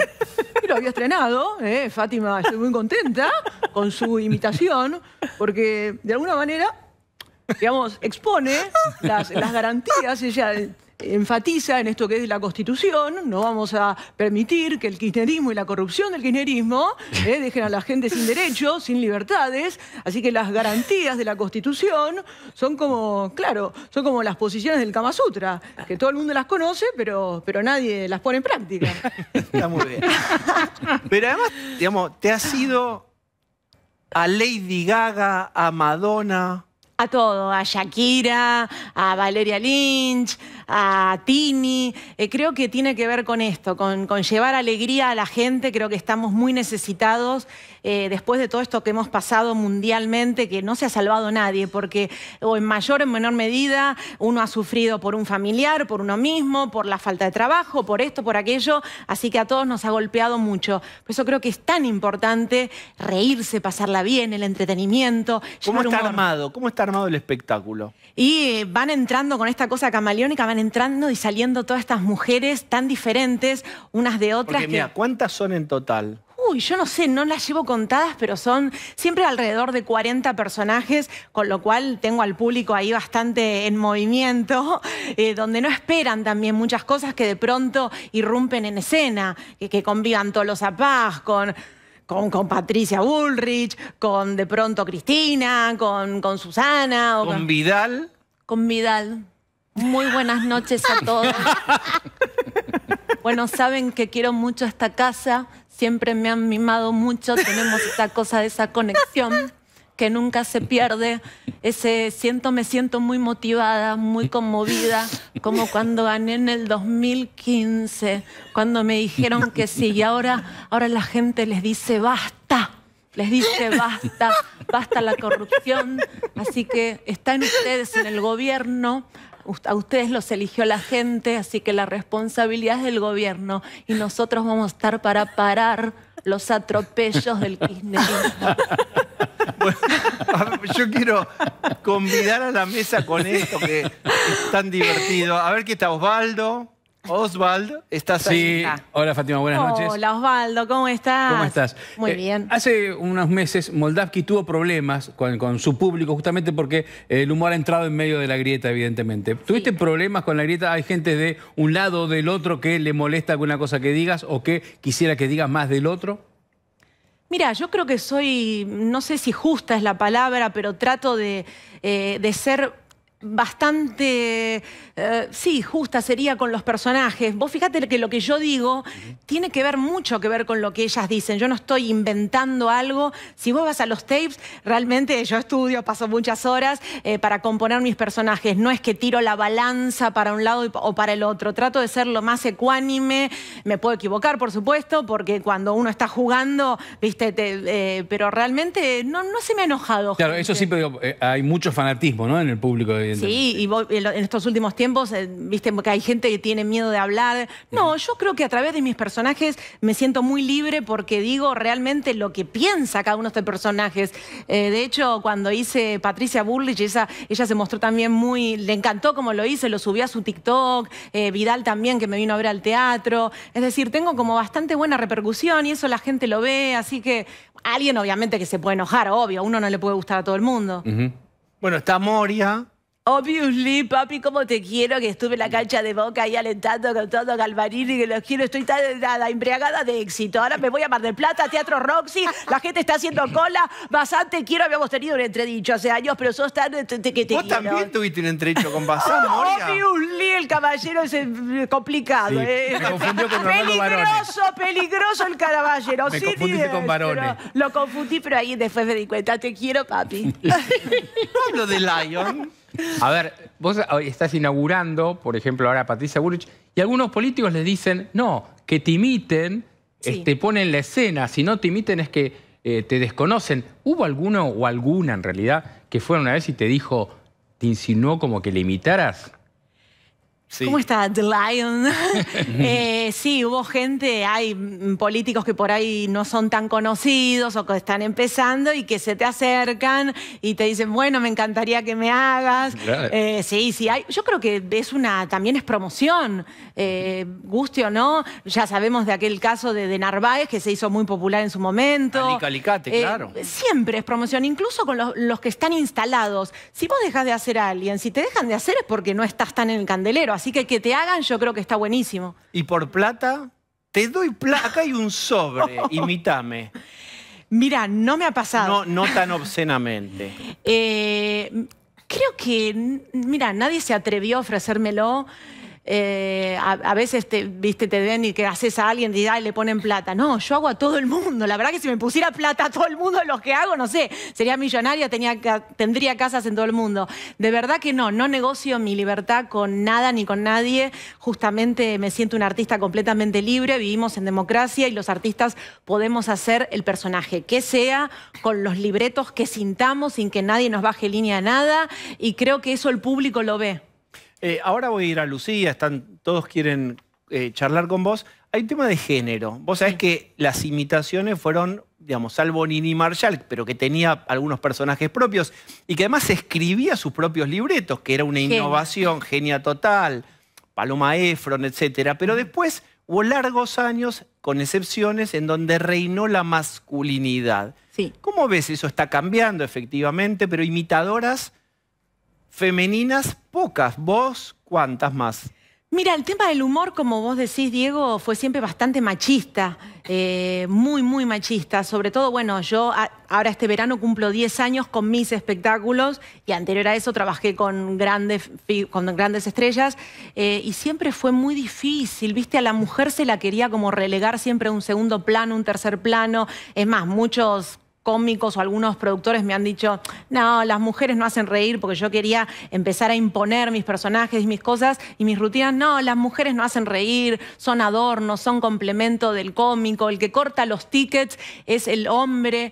lo había estrenado, eh, Fátima, estoy muy contenta con su imitación, porque de alguna manera digamos, expone las, garantías y ya enfatiza en esto que es la Constitución, no vamos a permitir que el kirchnerismo y la corrupción del kirchnerismo eh, dejen a la gente sin derechos, sin libertades, así que las garantías de la Constitución son como, claro, son como las posiciones del Kama Sutra, que todo el mundo las conoce, pero, pero nadie las pone en práctica. Está muy bien. Pero además, digamos, te ha sido a Lady Gaga, a Madonna... A todo, a Shakira, a Valeria Lynch, a Tini. Eh, creo que tiene que ver con esto, con, llevar alegría a la gente. Creo que estamos muy necesitados eh, después de todo esto que hemos pasado mundialmente, que no se ha salvado nadie, porque o en mayor o en menor medida uno ha sufrido por un familiar, por uno mismo, por la falta de trabajo, por esto, por aquello. Así que a todos nos ha golpeado mucho. Por eso creo que es tan importante reírse, pasarla bien, el entretenimiento. ¿Cómo está armado? ¿Cómo está armado el espectáculo? Y eh, van entrando con esta cosa camaleónica, entrando y saliendo todas estas mujeres tan diferentes unas de otras. mira, ¿cuántas son en total? Uy, yo no sé, no las llevo contadas, pero son siempre alrededor de 40 personajes, con lo cual tengo al público ahí bastante en movimiento, eh, donde no esperan también muchas cosas que de pronto irrumpen en escena, que, que convivan todos Paz con... Con, con, Patricia Bullrich, con de pronto Cristina, con, con Susana. O con Vidal. Con Vidal. Muy buenas noches a todos. bueno, saben que quiero mucho esta casa, siempre me han mimado mucho, tenemos esta cosa de esa conexión que nunca se pierde. Ese siento, me siento muy motivada, muy conmovida, como cuando gané en el 2015, cuando me dijeron que sí. Y ahora, ahora la gente les dice basta, les dice basta, basta la corrupción. Así que están ustedes, en el gobierno, a ustedes los eligió la gente, así que la responsabilidad es del gobierno y nosotros vamos a estar para parar los atropellos del kirchnerismo. yo quiero convidar a la mesa con esto que es tan divertido. A ver qué está Osvaldo. Osvaldo, ¿estás ahí? Sí. Hola Fátima, buenas noches. Hola Osvaldo, ¿cómo estás? ¿Cómo estás? Muy eh, bien. Hace unos meses Moldavski tuvo problemas con, su público justamente porque el humor ha entrado en medio de la grieta, evidentemente. ¿Tuviste problemas con la grieta? ¿Hay gente de un lado o del otro que le molesta alguna cosa que digas o que quisiera que digas más del otro? Mira, yo creo que soy, no sé si justa es la palabra, pero trato de, eh, de ser bastante, eh, sí, justa sería con los personajes. Vos fíjate que lo que yo digo tiene que ver mucho que ver con lo que ellas dicen. Yo no estoy inventando algo. Si vos vas a los tapes, realmente yo estudio, paso muchas horas eh, para componer mis personajes. No es que tiro la balanza para un lado o para el otro. Trato de ser lo más ecuánime. Me puedo equivocar, por supuesto, porque cuando uno está jugando, viste, eh, pero realmente no, no se me ha enojado. Claro, eso sí pero hay mucho fanatismo en el público. De Sí, y en estos últimos tiempos, eh, viste que hay gente que tiene miedo de hablar. No, yo creo que a través de mis personajes me siento muy libre porque digo realmente lo que piensa cada uno de estos personajes. Eh, de hecho, cuando hice Patricia Burlich, ella se mostró también muy, le encantó como lo hice, lo subí a su TikTok, eh, Vidal también que me vino a ver al teatro. Es decir, tengo como bastante buena repercusión y eso la gente lo ve, así que alguien obviamente que se puede enojar, obvio, a uno no le puede gustar a todo el mundo. Bueno, está Moria, Obviously, papi, cómo te quiero, que estuve en la cancha de Boca ahí alentando con todo y que los quiero, estoy tan embriagada de éxito. Ahora me voy a Mar del Plata, Teatro Roxy, la gente está haciendo cola, Basante, quiero, habíamos tenido un entredicho hace años, pero sos tan que te quiero. Vos también tuviste un entredicho con Bazán, Obviously, el caballero es eh, complicado, ¿eh? Me confundió con Peligroso, peligroso el caballero. Me confundiste con varones. Lo confundí, pero ahí después me di cuenta, te quiero, papi. no hablo de Lion. A ver, vos estás inaugurando, por ejemplo, ahora Patricia Bullrich, y algunos políticos les dicen, no, que te imiten, te este, ponen la escena, si no te imiten es que eh, te desconocen. ¿Hubo alguno o alguna en realidad que fuera una vez y te dijo, te insinuó como que le imitaras? ¿Cómo está The Lion? Eh, sí, hubo gente, hay políticos que por ahí no son tan conocidos o que están empezando y que se te acercan y te dicen, bueno, me encantaría que me hagas. Eh, sí, sí, hay, yo creo que es una, también es promoción, eh, guste o no. Ya sabemos de aquel caso de, Narváez que se hizo muy popular en su momento. Calicate, claro. Siempre es promoción, incluso con los, los que están instalados. Si vos dejas de hacer a alguien, si te dejan de hacer es porque no estás tan en el candelero. Así que que te hagan yo creo que está buenísimo. ¿Y por plata? Te doy plata, acá hay un sobre, imítame. Mira, no me ha pasado. No, no tan obscenamente. Eh, creo que, mira, nadie se atrevió a ofrecérmelo. Eh, a, veces te, viste, te ven y que haces a alguien y, le ponen plata. No, yo hago a todo el mundo. La verdad que si me pusiera plata a todo el mundo los que hago, no sé, sería millonaria, tendría casas en todo el mundo. De verdad que no, no negocio mi libertad con nada ni con nadie. Justamente me siento un artista completamente libre, vivimos en democracia y los artistas podemos hacer el personaje que sea, con los libretos que sintamos, sin que nadie nos baje línea a nada. Y creo que eso el público lo ve. Eh, ahora voy a ir a Lucía, están, todos quieren eh, charlar con vos. Hay un tema de género. Vos sabés que las imitaciones fueron, digamos, salvo Nini Marshall, pero que tenía algunos personajes propios y que además escribía sus propios libretos, que era una innovación, genia total, Paloma Efron, etc. Pero mm. después hubo largos años, con excepciones, en donde reinó la masculinidad. Sí. ¿Cómo ves eso? Está cambiando, efectivamente, pero imitadoras femeninas pocas. ¿Vos cuántas más? Mira, el tema del humor, como vos decís, Diego, fue siempre bastante machista, eh, muy, muy machista. Sobre todo, bueno, yo ahora este verano cumplo 10 años con mis espectáculos y anterior a eso trabajé con grandes, con grandes estrellas eh, y siempre fue muy difícil, viste, a la mujer se la quería como relegar siempre a un segundo plano, un tercer plano. Es más, muchos cómicos o algunos productores me han dicho, no, las mujeres no hacen reír porque yo quería empezar a imponer mis personajes y mis cosas y mis rutinas, no, las mujeres no hacen reír, son adornos, son complemento del cómico, el que corta los tickets es el hombre.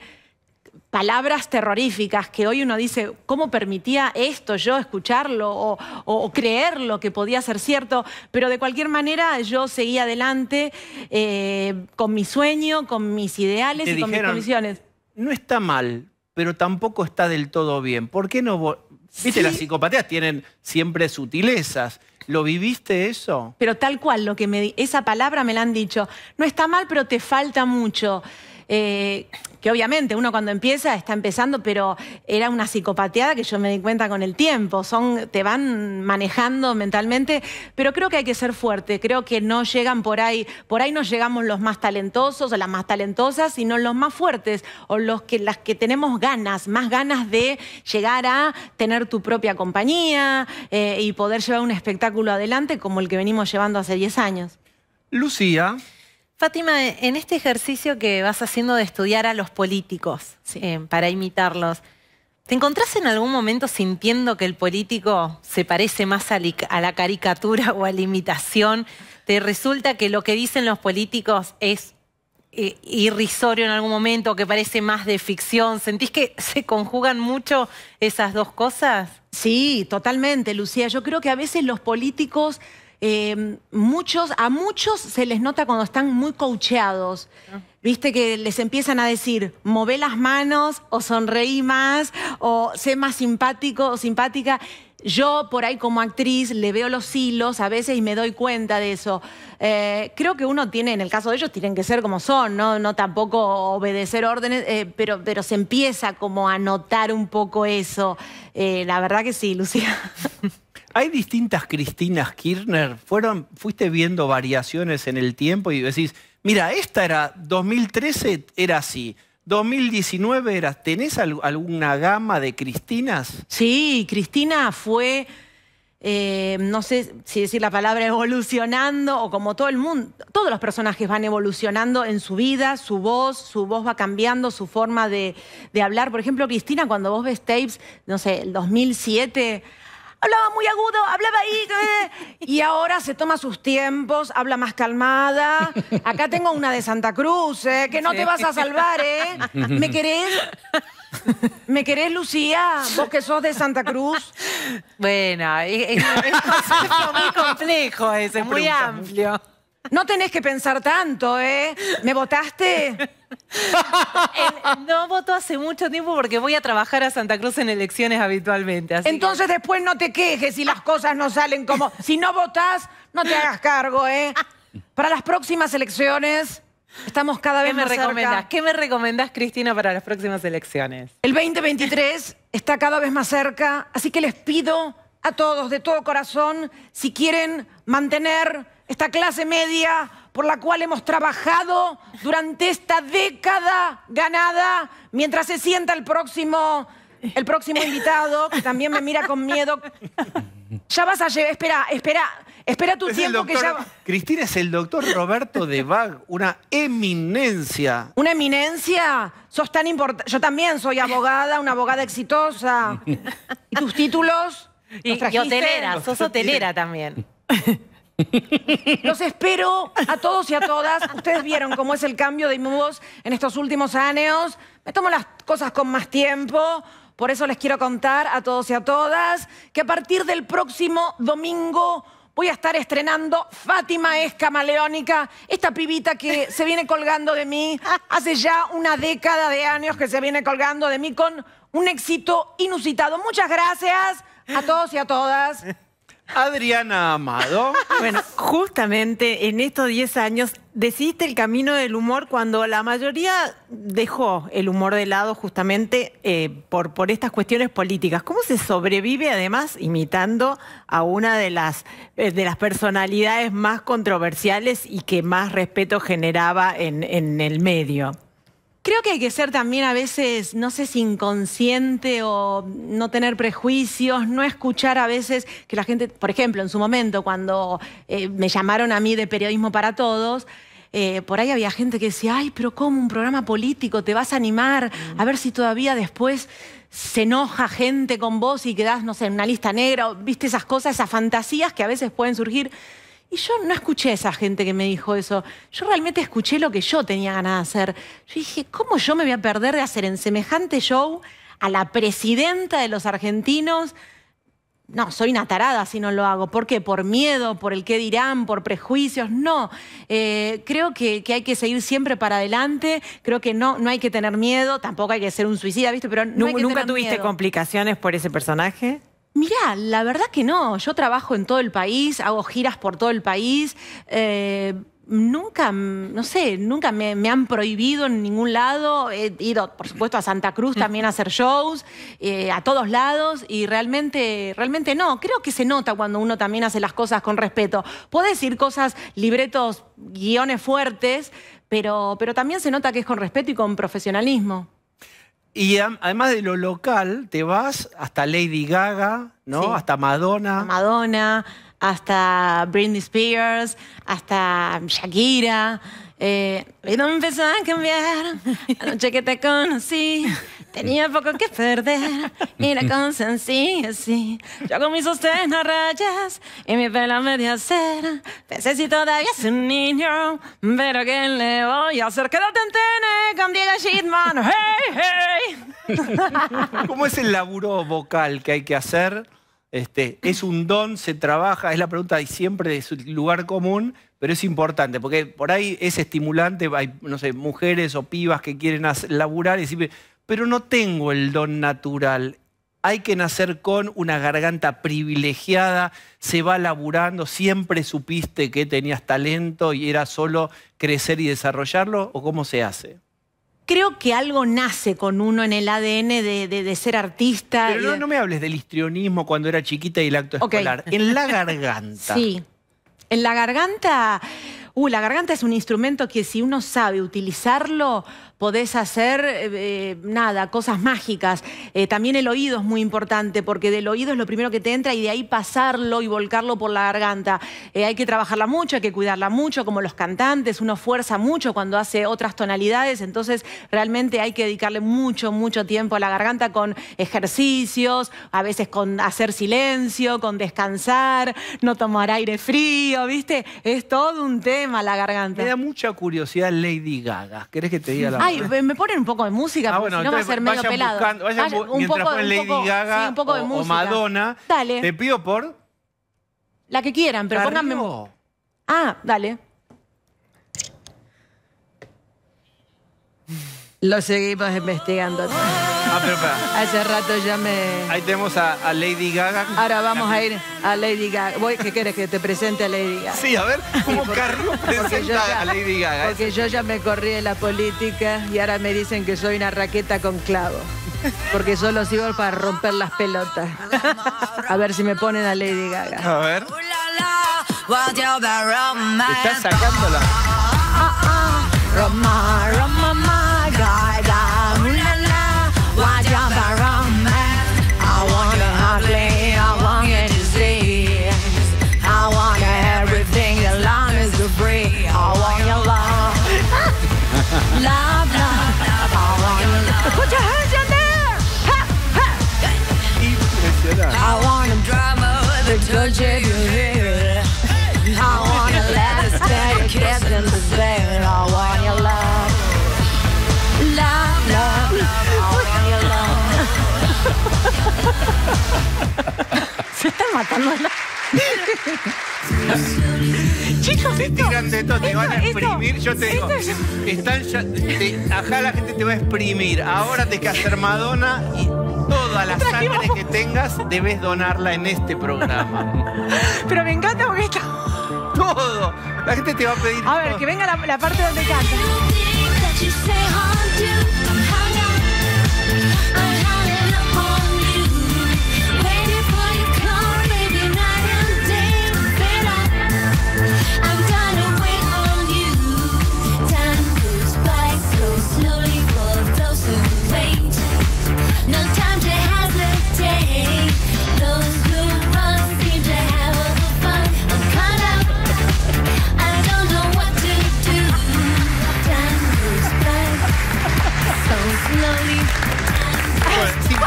Palabras terroríficas que hoy uno dice, ¿cómo permitía esto yo escucharlo o, creerlo que podía ser cierto? Pero de cualquier manera yo seguí adelante eh, con mi sueño, con mis ideales y con mis convicciones no está mal, pero tampoco está del todo bien. ¿Por qué no...? Viste, las psicopatías tienen siempre sutilezas. ¿Lo viviste eso? Pero tal cual, lo que me esa palabra me la han dicho. No está mal, pero te falta mucho. Eh, que obviamente uno cuando empieza está empezando, pero era una psicopateada que yo me di cuenta con el tiempo. Son, te van manejando mentalmente, pero creo que hay que ser fuerte. Creo que no llegan por ahí, por ahí no llegamos los más talentosos o las más talentosas, sino los más fuertes o los que, las que tenemos ganas, más ganas de llegar a tener tu propia compañía eh, y poder llevar un espectáculo adelante como el que venimos llevando hace 10 años. Lucía, Fátima, en este ejercicio que vas haciendo de estudiar a los políticos eh, para imitarlos, ¿te encontrás en algún momento sintiendo que el político se parece más a, la caricatura o a la imitación? ¿Te resulta que lo que dicen los políticos es eh, irrisorio en algún momento, que parece más de ficción? ¿Sentís que se conjugan mucho esas dos cosas? Sí, totalmente, Lucía. Yo creo que a veces los políticos Em, muchos, a muchos se les nota cuando están muy coacheados. Ah. Viste que les empiezan a decir, move las manos, o sonreí más, o sé más simpático o simpática. Yo por ahí como actriz le veo los hilos a veces y me doy cuenta de eso. Eh, creo que uno tiene, en el caso de ellos, tienen que ser como son, no, tampoco obedecer órdenes, eh, pero, pero se empieza como a notar un poco eso. Eh, la verdad que sí, Lucía. Hay distintas Cristinas Kirchner. fuiste viendo variaciones en el tiempo y decís, mira, esta era 2013 era así. 2019 era, ¿tenés alguna gama de Cristinas? Sí, Cristina fue, eh, no sé si decir la palabra evolucionando o como todo el mundo, todos los personajes van evolucionando en su vida, su voz, su voz va cambiando, su forma de, de hablar. Por ejemplo, Cristina, cuando vos ves tapes, no sé, el 2007 hablaba muy agudo, hablaba ahí. y ahora se toma sus tiempos, habla más calmada. Acá tengo una de Santa Cruz, ¿eh? que no te vas a salvar, ¿eh? ¿Me querés? ¿Me querés, Lucía? Vos que sos de Santa Cruz. Bueno, es, un es muy complejo ese, muy amplio. No tenés que pensar tanto, ¿eh? ¿Me votaste? no voto hace mucho tiempo porque voy a trabajar a Santa Cruz en elecciones habitualmente. Entonces después no te quejes si las cosas no salen como... Si no votás, no te hagas cargo, ¿eh? Para las próximas elecciones... Estamos cada vez me más ¿Qué me recomendás, Cristina, para las próximas elecciones? El 2023 está cada vez más cerca, así que les pido a todos de todo corazón, si quieren mantener esta clase media por la cual hemos trabajado durante esta década ganada, mientras se sienta el próximo, el próximo invitado, que también me mira con miedo. Ya vas a llegar, espera, espera, espera tu tiempo que ya... Cristina es el doctor Roberto de Bag, una eminencia. ¿Una eminencia? Sos tan importante. Yo también soy abogada, una abogada exitosa. ¿Y tus títulos? Y, y hotelera, sos hotelera también. Los espero a todos y a todas. Ustedes vieron cómo es el cambio de mi en estos últimos años. Me tomo las cosas con más tiempo. Por eso les quiero contar a todos y a todas que a partir del próximo domingo voy a estar estrenando Fátima es camaleónica, esta pibita que se viene colgando de mí hace ya una década de años que se viene colgando de mí con un éxito inusitado. Muchas gracias a todos y a todas. Adriana Amado. Bueno, justamente en estos 10 años decidiste el camino del humor cuando la mayoría dejó el humor de lado justamente eh, por, por estas cuestiones políticas. ¿Cómo se sobrevive además imitando a una de las, eh, de las personalidades más controversiales y que más respeto generaba en, en el medio? Creo que hay que ser también a veces, no sé si inconsciente o no tener prejuicios, no escuchar a veces que la gente, por ejemplo, en su momento, cuando eh, me llamaron a mí de Periodismo para Todos, eh, por ahí había gente que decía, ay, pero ¿cómo un programa político? ¿Te vas a animar? Mm. A ver si todavía después se enoja gente con vos y quedás, no sé, en una lista negra, viste esas cosas, esas fantasías que a veces pueden surgir. Y yo no escuché a esa gente que me dijo eso. Yo realmente escuché lo que yo tenía ganas de hacer. Yo dije, ¿cómo yo me voy a perder de hacer en semejante show a la presidenta de los argentinos? No, soy una tarada si no lo hago. ¿Por qué? ¿Por miedo? ¿Por el qué dirán? ¿Por prejuicios? No. Eh, creo que, hay que seguir siempre para adelante. Creo que no, no hay que tener miedo. Tampoco hay que ser un suicida, ¿viste? Pero ¿Nunca, tuviste complicaciones por ese personaje? Mirá, la verdad que no. Yo trabajo en todo el país, hago giras por todo el país. Eh, nunca, mm, no sé, nunca me, han prohibido en ningún lado. He ido, por supuesto, a Santa Cruz también a hacer shows, eh, a todos lados, y realmente, realmente no. Creo que se nota cuando uno también hace las cosas con respeto. Puede decir cosas, libretos, guiones fuertes, pero, pero también se nota que es con respeto y con profesionalismo. Y además de lo local, te vas hasta Lady Gaga, ¿no? Hasta Madonna. Madonna, hasta Britney Spears, hasta Shakira. Eh, y no me empezó a cambiar anoche que te conocí. Tenía poco que perder y la conciencia sí. Yo con mis sostén a rayas y mi pelo media cera. Pensé si todavía es un niño, pero ¿qué le voy a hacer? Quédate en tene eh, con Diego Shitman. ¡Hey, hey! ¿Cómo es el laburo vocal que hay que hacer? Este, es un don, se trabaja, es la pregunta y siempre de su lugar común, pero es importante, porque por ahí es estimulante, hay, no sé, mujeres o pibas que quieren laburar y siempre, pero no tengo el don natural. Hay que nacer con una garganta privilegiada, se va laburando, siempre supiste que tenías talento y era solo crecer y desarrollarlo, o cómo se hace? Creo que algo nace con uno en el ADN de, ser artista. Pero no, me hables del histrionismo cuando era chiquita y el acto escolar. En la garganta. Sí. En la garganta. Uh, la garganta es un instrumento que si uno sabe utilizarlo, podés hacer eh, eh, nada, cosas mágicas. Eh, también el oído es muy importante porque del oído es lo primero que te entra y de ahí pasarlo y volcarlo por la garganta. hay que trabajarla mucho, hay que cuidarla mucho, como los cantantes, uno fuerza mucho cuando hace otras tonalidades, entonces realmente hay que dedicarle mucho, mucho tiempo a la garganta con ejercicios, a veces con hacer silencio, con descansar, no tomar aire frío, ¿viste? Es todo un tema la garganta. Me da mucha curiosidad Lady Gaga. ¿Querés que te diga la Ay, me ponen un poco de música, ah, porque si no va a ser medio pelado. un mientras poco, Lady Gaga sí, un poco de música. o, Madonna. Dale. Te pido por... La que quieran, pero pónganme... Ah, dale. Lo seguimos investigando. Ah. Ah, Hace rato ya me... Ahí tenemos a, Lady Gaga. Ahora vamos a ir a Lady Gaga. Voy, ¿Qué quieres que te presente a Lady Gaga? Sí, a ver, ¿cómo Carlos presenta a Lady Gaga? ¿eh? Porque yo ya me corrí de la política y ahora me dicen que soy una raqueta con clavo. Porque solo sigo para romper las pelotas. A ver si me ponen a Lady Gaga. A ver. Está sacándola. Roma, ah, ah, Roma. Se están matando la... Chicos, tiran de esto, te van a exprimir. Yo te están ya, ajá, la gente te va a exprimir. Ahora te que hacer Madonna y toda la sangre que tengas debes donarla en este programa. Pero me encanta porque está... Todo. La gente te va a pedir... A ver, que venga la, la parte donde canta.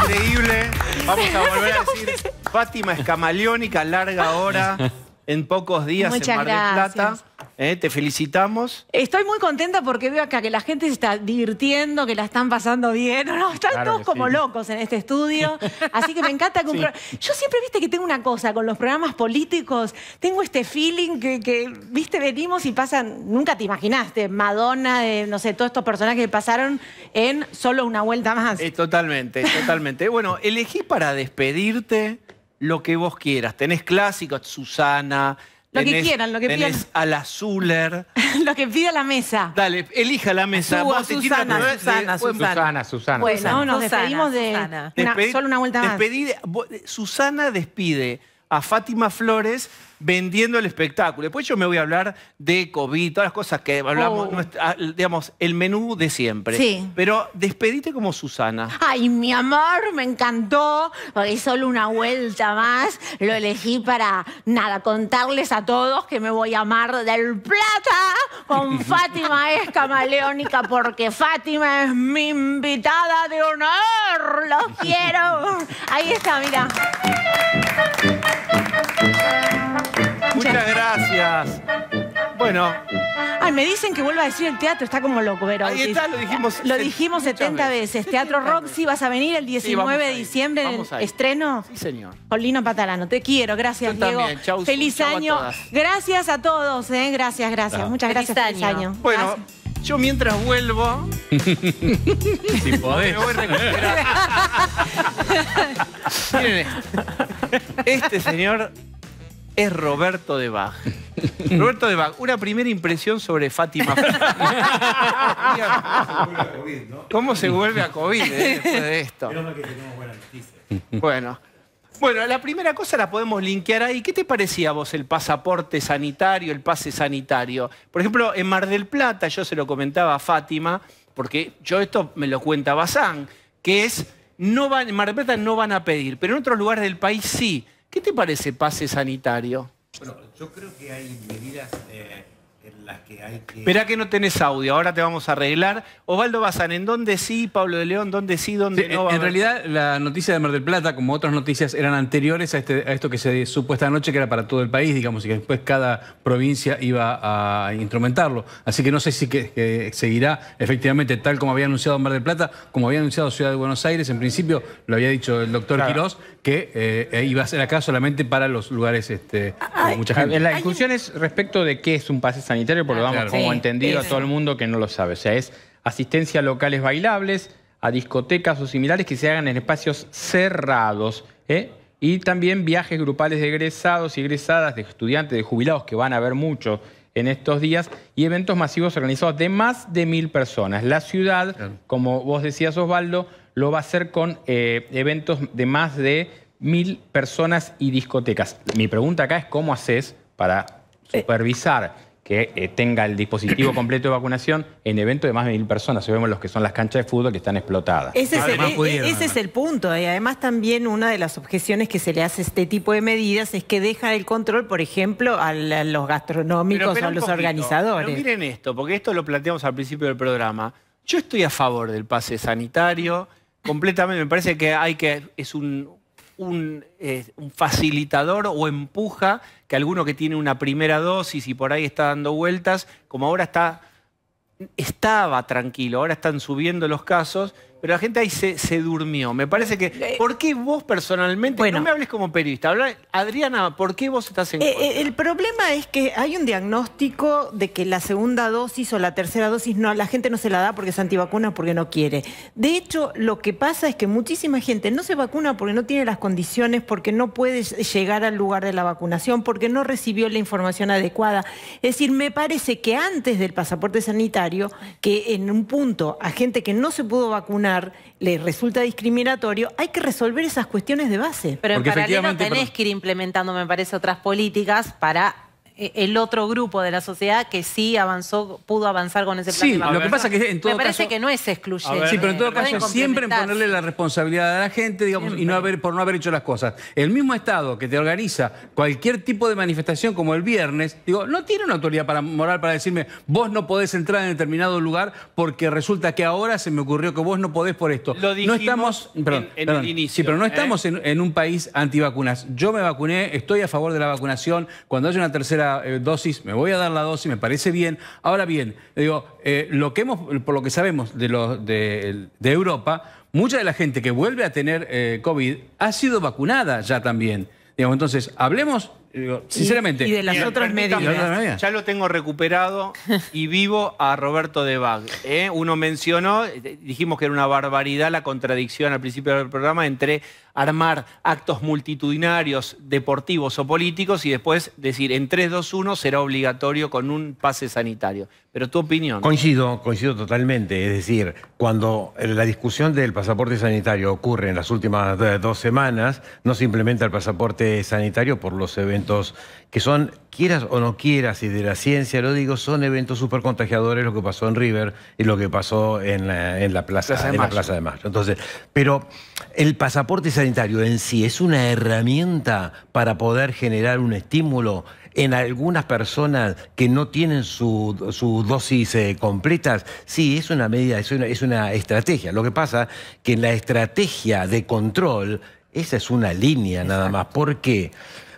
increíble. Vamos a volver a decir, Fátima Escamaleónica, larga hora, en pocos días en Mar del Plata. ¿eh? te felicitamos. Estoy muy contenta porque veo acá que la gente se está divirtiendo, que la están pasando bien. No, están todos como locos en este estudio. Así que me encanta Yo siempre, viste, que tengo una cosa con los programas políticos. Tengo este feeling que, viste, venimos y pasan... Nunca te imaginaste Madonna, no sé, todos estos personajes que pasaron en solo una vuelta más. Eh, totalmente, totalmente. bueno, elegí para despedirte lo que vos quieras. Tenés clásicos, Susana... Lo que quieran, lo que pidan. a la Zuller. lo que pida la mesa. Dale, elija la mesa. Vamos Vos Susana, Susana, Susana, Susana, Susana, Bueno, nos despedimos de... solo una vuelta más. Susana despide a Fátima Flores vendiendo el espectáculo. Después yo me voy a hablar de COVID, todas las cosas que hablamos, oh. ah, digamos, el menú de siempre. Sí. Pero despedite como Susana. Ay, mi amor, me encantó, porque solo una vuelta más lo elegí para, nada, contarles a todos que me voy a amar del Plata con Fátima Escamaleónica, porque Fátima es mi invitada de honor. Los quiero. Ahí está, mira. Muchas gracias. Bueno. Ay, me dicen que vuelva a decir el teatro, está como loco, pero. Ahí está, lo dijimos. Lo dijimos 70 veces. Teatro Roxy, vas a venir el 19 de diciembre en el estreno. Sí, señor. Lino Patalano, te quiero, gracias, Diego. feliz año. gracias a todos, ¿eh? Gracias, gracias. Ah. Muchas gracias, feliz año. Bueno. Yo mientras vuelvo. si podés. este señor es Roberto de Bach. Roberto de Bach, una primera impresión sobre Fátima. ¿Cómo se vuelve a COVID eh, después de esto? Bueno. Bueno, la primera cosa la podemos linkear ahí. ¿Qué te parecía a vos el pasaporte sanitario, el pase sanitario? Por ejemplo, en Mar del Plata, yo se lo comentaba a Fátima, porque yo esto me lo cuenta Bazán, que es, no en Mar del Plata no van a pedir, pero en otros lugares del país sí ¿Qué te parece pase sanitario? Bueno, yo creo que hay medidas... Eh que hay que... Esperá que no tenés audio, ahora te vamos a arreglar. Osvaldo Bazán, ¿en dónde sí, Pablo de León? ¿Dónde sí, dónde no? en realidad, la noticia de Mar del Plata, como otras noticias, eran anteriores a, este, esto que se supo esta noche, que era para todo el país, digamos, y que después cada provincia iba a instrumentarlo. Así que no sé si que, seguirá efectivamente tal como había anunciado Mar del Plata, como había anunciado Ciudad de Buenos Aires, en principio lo había dicho el doctor Quirós, que eh, iba a ser acá solamente para los lugares este, con ah, mucha gente. La discusión es respecto de qué es un pase sanitario porque ah, lo como entendido a todo el mundo que no lo sabe. O sea, es asistencia a locales bailables, a discotecas o similares que se hagan en espacios cerrados. ¿eh? Y también viajes grupales de egresados y egresadas, de estudiantes, de jubilados, que van a haber muchos en estos días, y eventos masivos organizados de más de mil personas. La ciudad, como vos decías, Osvaldo, lo va a hacer con eh, eventos de más de mil personas y discotecas. Mi pregunta acá es cómo haces para eh, supervisar que eh, tenga el dispositivo completo de vacunación en eventos de más de mil personas. Sabemos vemos los que son las canchas de fútbol que están explotadas. Ese, es el, e, e, punto. Y eh. además también una de las objeciones que se le hace a este tipo de medidas es que deja el control, por ejemplo, a, los gastronómicos o a los organizadores. Pero miren esto, porque esto lo planteamos al principio del programa. Yo estoy a favor del pase sanitario, completamente. Me parece que hay que es un eh, facilitador o empuja que alguno que tiene una primera dosis y por ahí está dando vueltas, como ahora está, estaba tranquilo, ahora están subiendo los casos, pero la gente ahí se, durmió. Me parece que... Eh, ¿Por qué vos personalmente? no me hables como periodista. Habla, Adriana, ¿por qué vos estás en eh, contra? Eh, el problema es que hay un diagnóstico de que la segunda dosis o la tercera dosis no, la gente no se la da porque es antivacuna porque no quiere. De hecho, lo que pasa es que muchísima gente no se vacuna porque no tiene las condiciones, porque no puede llegar al lugar de la vacunación, porque no recibió la información adecuada. Es decir, me parece que antes del pasaporte sanitario, que en un punto a gente que no se pudo vacunar, le resulta discriminatorio, hay que resolver esas cuestiones de base. Pero en paralelo tenés que ir implementando, me parece, otras políticas para eh, el otro grupo de la sociedad que sí avanzó, pudo avanzar con ese plan. Sí, lo que pasa es que en todo Me parece que no es excluyente. sí, pero en todo eh, caso siempre en ponerle la responsabilidad a la gente, digamos, y no haber, por no haber hecho las cosas. El mismo Estado que te organiza cualquier tipo de manifestación como el viernes, digo, no tiene una autoridad para, moral para decirme, vos no podés entrar en determinado lugar porque resulta que ahora se me ocurrió que vos no podés por esto. no estamos, en, el inicio. Sí, pero no ¿eh? estamos en, un país antivacunas. Yo me vacuné, estoy a favor de la vacunación. Cuando haya una tercera eh, dosis, me voy a dar la dosis, me parece bien. Ahora bien, digo, eh, lo que hemos, por lo que sabemos de, los, de, Europa, mucha de la gente que vuelve a tener eh, COVID ha sido vacunada ya también. entonces, hablemos sinceramente. Y, de las otras medidas. Ya lo tengo recuperado y vivo a Roberto de Bag. ¿eh? Uno mencionó, eh, dijimos que era una barbaridad la contradicción al principio del programa entre armar actos multitudinarios, deportivos o políticos y después decir en 3-2-1 será obligatorio con un pase sanitario. Pero tu opinión. Coincido, coincido totalmente. Es decir, cuando la discusión del pasaporte sanitario ocurre en las últimas eh, dos semanas, no se implementa el pasaporte sanitario por los eventos que son, quieras o no quieras, y de la ciencia lo digo, son eventos súper contagiadores, lo que pasó en River y lo que pasó en la, Plaza, de en Entonces, pero el pasaporte sanitario en sí es una herramienta para poder generar un estímulo en algunas personas que no tienen sus dosis eh, completas, sí, es una medida, es una, es una estrategia. Lo que pasa que en la estrategia de control, esa es una línea nada más. ¿Por qué?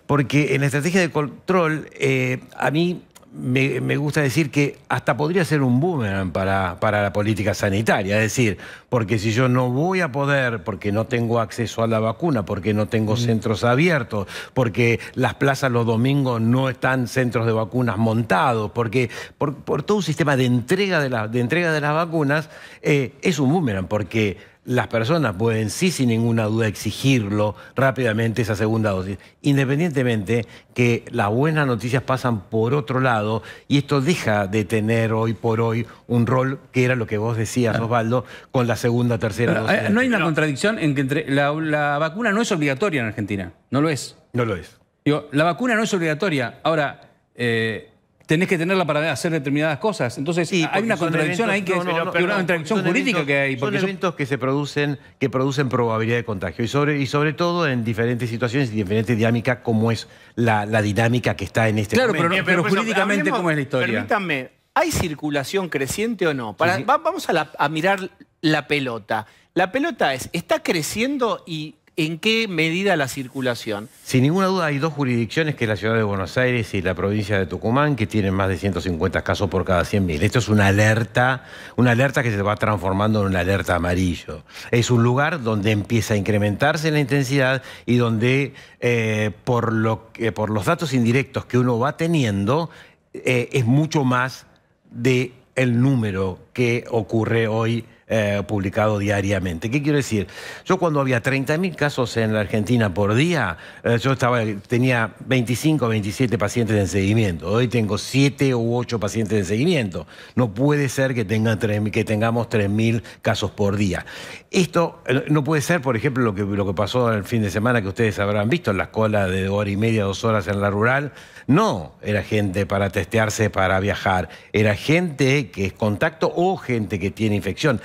porque en la estrategia de control eh, a mí me, gusta decir que hasta podría ser un boomerang para, para, la política sanitaria. Es decir, porque si yo no voy a poder, porque no tengo acceso a la vacuna, porque no tengo mm. centros abiertos, porque las plazas los domingos no están centros de vacunas montados, porque por, todo un sistema de entrega de, la, de, entrega de las vacunas, eh, es un boomerang, porque las personas pueden, sí, sin ninguna duda, exigirlo rápidamente esa segunda dosis. Independientemente que las buenas noticias pasan por otro lado y esto deja de tener hoy por hoy un rol que era lo que vos decías, Osvaldo, con la segunda, tercera dosis. Eh, ¿No hay una contradicción en que entre la, vacuna no es obligatoria en Argentina? No lo es. No lo es. Digo, la vacuna no es obligatoria. Ahora, eh, tenés que tenerla para hacer determinadas cosas. Entonces, sí, hay una contradicción ahí que una contradicción jurídica que hay. Porque son eventos que se producen, que producen probabilidad de contagio. Y sobre, y sobre todo en diferentes situaciones y diferentes dinámicas, como es la, dinámica que está en este momento. Claro, pero, pues, jurídicamente, ¿cómo es la historia? Permítanme, ¿hay circulación creciente o no? vamos a mirar la pelota. La pelota es, ¿está creciendo y en qué medida la circulación. Sin ninguna duda hay dos jurisdicciones, que es la ciudad de Buenos Aires y la provincia de Tucumán, que tienen más de 150 casos por cada 100.000. Esto es una alerta, una alerta que se va transformando en una alerta amarillo. Es un lugar donde empieza a incrementarse la intensidad y donde eh, por, los datos indirectos que uno va teniendo, eh, es mucho más de número que ocurre hoy eh, publicado diariamente. ¿Qué quiero decir? Yo cuando había 30.000 casos en la Argentina por día, eh, yo estaba, tenía 25 o 27 pacientes en seguimiento. Hoy tengo 7 u 8 pacientes en seguimiento. No puede ser que, tengan que tengamos 3.000 casos por día. Esto eh, no puede ser, por ejemplo, lo que, lo que pasó el fin de semana que ustedes habrán visto, en la cola de hora y media, dos horas en la rural. No era gente para testearse, para viajar. Era gente que es contacto o gente que tiene infección.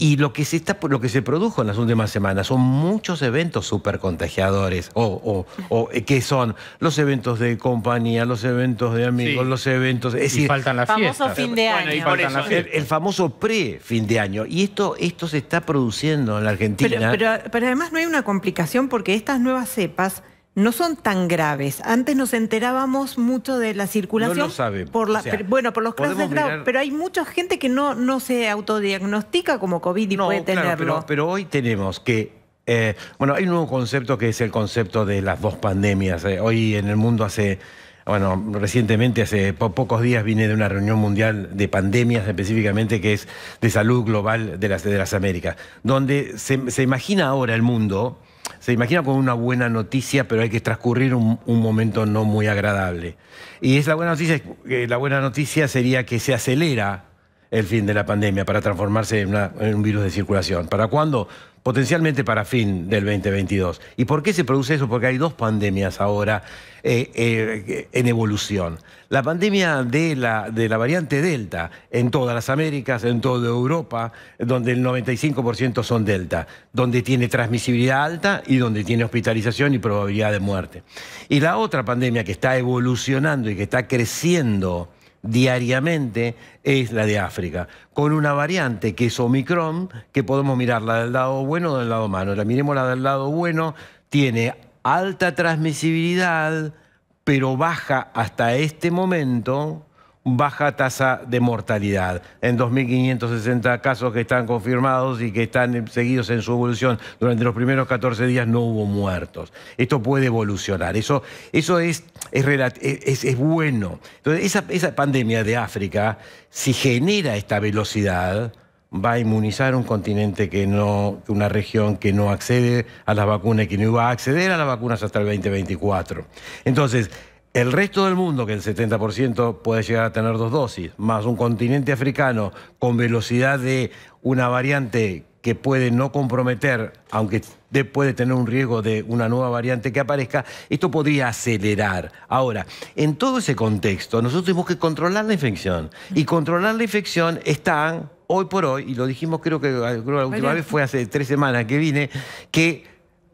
Y lo que, se está, lo que se produjo en las últimas semanas son muchos eventos súper contagiadores, o, o, o, eh, que son los eventos de compañía, los eventos de amigos, los eventos... faltan las fiestas. El, famoso pre-fin de año. Y esto, esto se está produciendo en la Argentina. pero, pero además no hay una complicación porque estas nuevas cepas no son tan graves. Antes nos enterábamos mucho de la circulación. No lo sabe. Por la, bueno, por los casos graves, pero hay mucha gente que no, no se autodiagnostica como COVID y puede tenerlo. pero, hoy tenemos que eh, bueno, hay un nuevo concepto que es el concepto de las dos pandemias. Eh, hoy en el mundo hace, bueno, recientemente, hace pocos días vine de una reunión mundial de pandemias específicamente que es de salud global de las, de las Américas, donde se, se imagina ahora el mundo se imagina con una buena noticia, pero hay que transcurrir un, momento no muy agradable. Y es la buena noticia, la buena noticia sería que se acelera el fin de la pandemia para transformarse en un virus de circulación. ¿Para cuándo? potencialmente para fin del 2022. ¿Y por qué se produce eso? Porque hay dos pandemias ahora eh, eh, en evolución. La pandemia de la, de la variante Delta en todas las Américas, en toda Europa, donde el 95% son Delta, donde tiene transmisibilidad alta y donde tiene hospitalización y probabilidad de muerte. Y la otra pandemia que está evolucionando y que está creciendo diariamente es la de África, con una variante que es Omicron, que podemos mirarla del lado bueno o del lado malo. La miremos la del lado bueno, tiene alta transmisibilidad, pero baja hasta este momento baja tasa de mortalidad. En 2.560 casos que están confirmados y que están seguidos en su evolución durante los primeros 14 días no hubo muertos. Esto puede evolucionar. Eso, eso es, es, bueno. Entonces, esa, esa pandemia de África, si genera esta velocidad, va a inmunizar un continente que no, una región que no accede a las vacunas y que no iba a acceder a las vacunas hasta el 2024. Entonces, el resto del mundo, que el 70% puede llegar a tener dos dosis, más un continente africano con velocidad de una variante que puede no comprometer, aunque puede tener un riesgo de una nueva variante que aparezca, esto podría acelerar. Ahora, en todo ese contexto, nosotros tenemos que controlar la infección. Y controlar la infección están, hoy por hoy, y lo dijimos creo que, creo la última vez fue hace tres semanas que vine, que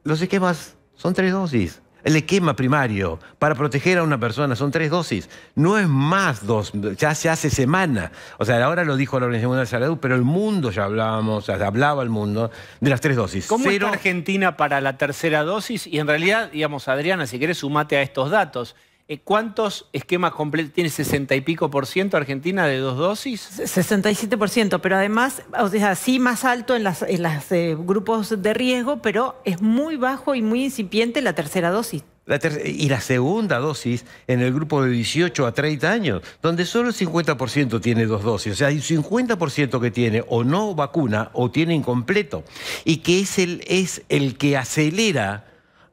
los esquemas son tres dosis el esquema primario para proteger a una persona son tres dosis. No es más dos, ya se hace semana. O sea, ahora lo dijo la Organización Mundial de Salud, pero el mundo ya hablábamos, o hablaba el mundo de las tres dosis. ¿Cómo está Argentina para la tercera dosis? Y en realidad, digamos, Adriana, si querés sumate a estos datos. Eh, ¿Cuántos esquemas completos? ¿Tiene 60 y pico por ciento Argentina de dos dosis? 67 por ciento, pero además, o sea, sí más alto en los eh, grupos de riesgo, pero es muy bajo y muy incipiente la tercera dosis. y la segunda dosis en el grupo de 18 a 30 años, donde solo el 50% tiene dos dosis. O sea, hay un 50% que tiene o no vacuna o tiene incompleto. Y que es el, es el que acelera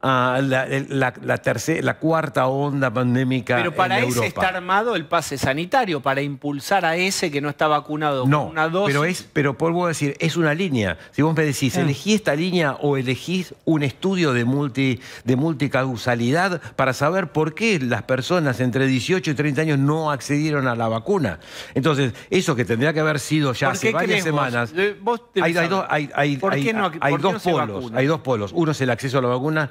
Ah, la, cuarta onda pandémica. Pero para ese está armado el pase sanitario, para impulsar a ese que no está vacunado no, una dosis. Pero es, pero vuelvo a decir, es una línea. Si vos me decís, ah. elegí esta línea o elegís un estudio de, multi, de multicausalidad para saber por qué las personas entre 18 y 30 años no accedieron a la vacuna. Entonces, eso que tendría que haber sido ya hace varias semanas. Eh, hay, hay, hay, hay dos polos. Hay dos polos. Uno es el acceso a la vacuna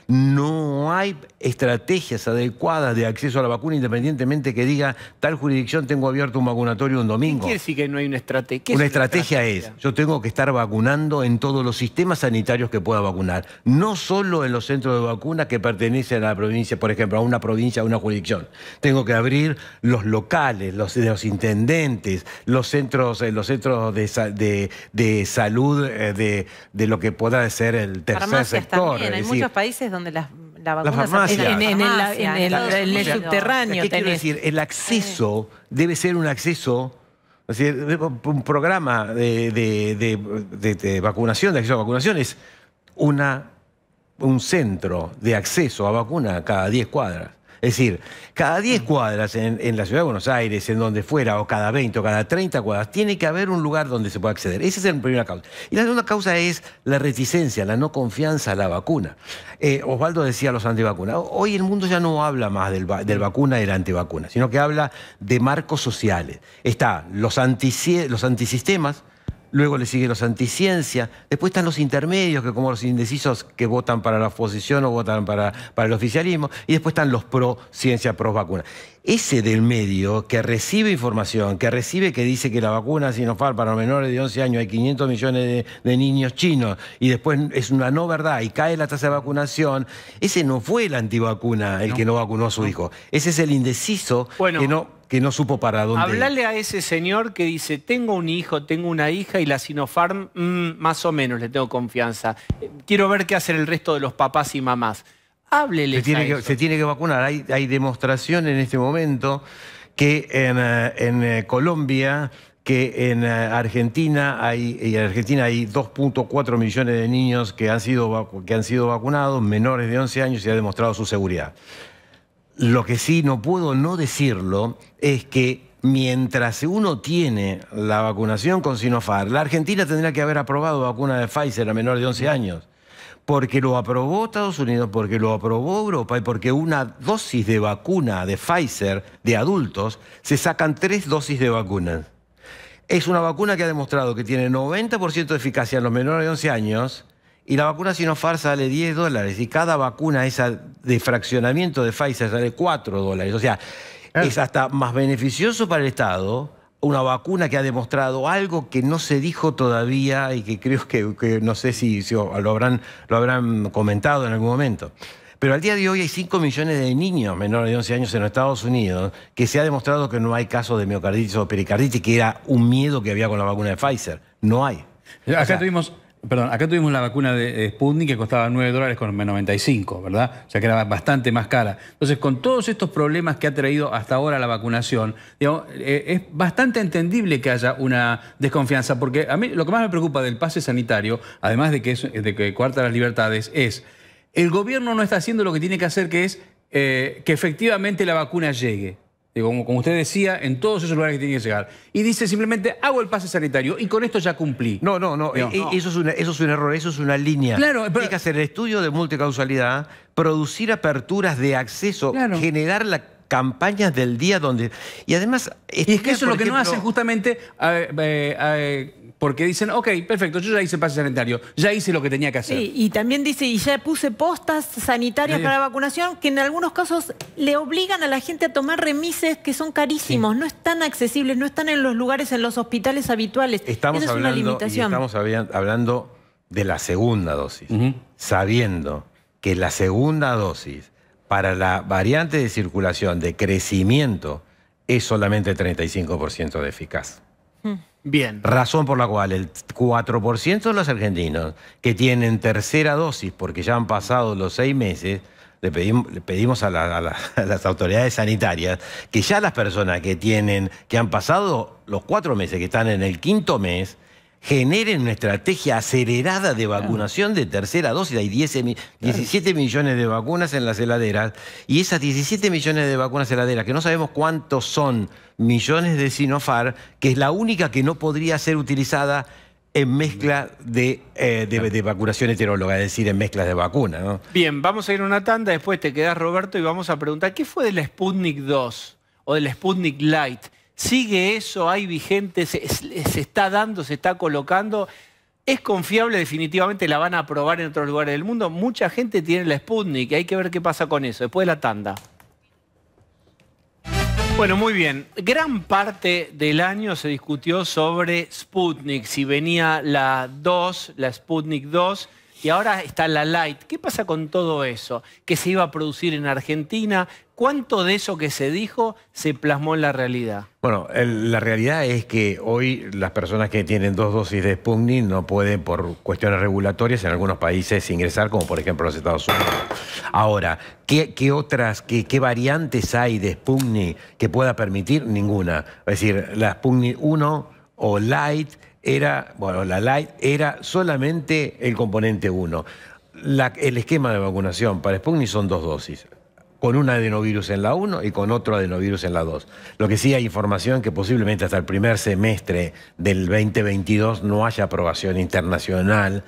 no hay estrategias adecuadas de acceso a la vacuna, independientemente que diga tal jurisdicción tengo abierto un vacunatorio un domingo. ¿Qué quiere decir que no hay una estrategia? Una, estrategia es, yo tengo que estar vacunando en todos los sistemas sanitarios que pueda vacunar, no solo en los centros de vacuna que pertenecen a la provincia, por ejemplo, a una provincia, a una jurisdicción. Tengo que abrir los locales, los, los intendentes, los centros, eh, los centros de, de, salud, eh, de, lo que pueda ser el tercer sector. Hay muchos países donde de las, la vacuna En, el, subterráneo. ¿Qué decir? El acceso eh. debe ser un acceso un programa de, vacunación, de acceso a vacunación, es una, un centro de acceso a vacuna cada 10 cuadras. Es decir, cada 10 mm. cuadras en, la ciudad de Buenos Aires, en donde fuera, o cada 20 o cada 30 cuadras, tiene que haber un lugar donde se pueda acceder. Esa es la primera causa. Y la segunda causa es la reticencia, la no confianza a la vacuna. Eh, Osvaldo decía los antivacunas. Hoy el mundo ya no habla más del, vacuna y del antivacuna, sino que habla de marcos sociales. Está los, los antisistemas luego le siguen los anticiencia, después están los intermedios, que como los indecisos que votan para la oposición o votan para, para el oficialismo, y después están los pro ciencia, pro vacuna ese del medio que recibe información, que recibe que dice que la vacuna Sinopharm para menores de 11 años hay 500 millones de, niños chinos y después es una no verdad y cae la tasa de vacunación, ese no fue el antivacuna el que no vacunó a su hijo. Ese es el indeciso que, no, supo para dónde. Hablarle a ese señor que dice, tengo un hijo, tengo una hija y la Sinopharm mm, más o menos le tengo confianza. Quiero ver qué hacen el resto de los papás y mamás. Se tiene, que, vacunar. Hay, demostración en este momento que en, eh, eh, Colombia que en eh, Argentina hay, en Argentina hay 2.4 millones de niños que han, sido, que han sido vacunados, menores de 11 años, y ha demostrado su seguridad. Lo que sí no puedo no decirlo es que mientras uno tiene la vacunación con Sinofar, la Argentina tendría que haber aprobado vacuna de Pfizer a menores de 11 años porque lo aprobó Estados Unidos, porque lo aprobó Europa y porque una dosis de vacuna de Pfizer de adultos se sacan tres dosis de vacunas. Es una vacuna que ha demostrado que tiene 90% de eficacia en los menores de 11 años y la vacuna Sinopharm sale 10 dólares y cada vacuna esa de fraccionamiento de Pfizer sale 4 dólares. O sea, eh. es hasta más beneficioso para el Estado una vacuna que ha demostrado algo que no se dijo todavía y que creo que, no sé si, lo, habrán, comentado en algún momento. Pero al día de hoy hay 5 millones de niños menores de 11 años en los Estados Unidos que se ha demostrado que no hay caso de miocarditis o pericarditis, que era un miedo que había con la vacuna de Pfizer. No hay. Acá tuvimos Perdón, acá tuvimos la vacuna de Sputnik que costaba 9 dólares con 95, ¿verdad? O sea que era bastante más cara. Entonces, con todos estos problemas que ha traído hasta ahora la vacunación, eh, es bastante entendible que haya una desconfianza, porque a mí lo que más me preocupa del pase sanitario, además de que, es, de que cuarta las libertades, es el gobierno no está haciendo lo que tiene que hacer, que es eh, que efectivamente la vacuna llegue como, usted decía, en todos esos lugares que tiene que llegar. Y dice simplemente, hago el pase sanitario y con esto ya cumplí. No, no, no. Eso, es eso es un error, eso es una línea. Claro, Hay que hacer el estudio de multicausalidad, producir aperturas de acceso, generar las campañas del día donde... Y además... y es que eso es lo que no hacen justamente... Eh, porque dicen, ok, perfecto, yo ya hice pase sanitario, ya hice lo que tenía que hacer. y también dice, y ya puse postas sanitarias para la vacunación, que en algunos casos le obligan a la gente a tomar remises que son carísimos, no están accesibles, no están en los lugares, en los hospitales habituales. Estamos hablando, una limitación. estamos hablando de la segunda dosis, sabiendo que la segunda dosis para la variante de circulación de crecimiento es solamente 35% de eficaz. Mm. Bien. Razón por la cual el 4% de los argentinos que tienen tercera dosis, porque ya han pasado los seis meses, le pedimos, a, a, las autoridades sanitarias que ya las personas que tienen, que han pasado los cuatro meses, que están en el quinto mes, generen una estrategia acelerada de vacunación de tercera dosis. Hay 17 millones de vacunas en las heladeras y esas 17 millones de vacunas heladeras, que no sabemos cuántos son millones de Sinofar, que es la única que no podría ser utilizada en mezcla de, eh, de, vacunación heteróloga, es decir, en mezclas de vacunas. Bien, vamos a ir a una tanda, después te quedas Roberto y vamos a preguntar, ¿qué fue del Sputnik 2 o del Sputnik Light? ¿Sigue eso ¿Hay vigente? ¿Se, está dando, se está colocando? ¿Es confiable? Definitivamente la van a probar en otros lugares del mundo. Mucha gente tiene la Sputnik, hay que ver qué pasa con eso, después de la tanda. Bueno, muy bien. Gran parte del año se discutió sobre Sputnik, si venía la 2, la Sputnik 2 y ahora está la light. ¿Qué pasa con todo eso ¿Qué se iba a producir en Argentina? ¿Cuánto de eso que se dijo se plasmó en la realidad? Bueno, la realidad es que hoy las personas que tienen dos dosis de Sputnik no pueden, por cuestiones regulatorias, en algunos países ingresar, como por ejemplo los Estados Unidos. Ahora, ¿qué, otras, qué, variantes hay de Sputnik que pueda permitir? Ninguna. Es decir, la Sputnik 1 o Light era, bueno, la light era solamente el componente 1. el esquema de vacunación para Sputnik son dos dosis, con un adenovirus en la 1 y con otro adenovirus en la 2. Lo que sí hay información que posiblemente hasta el primer semestre del 2022 no haya aprobación internacional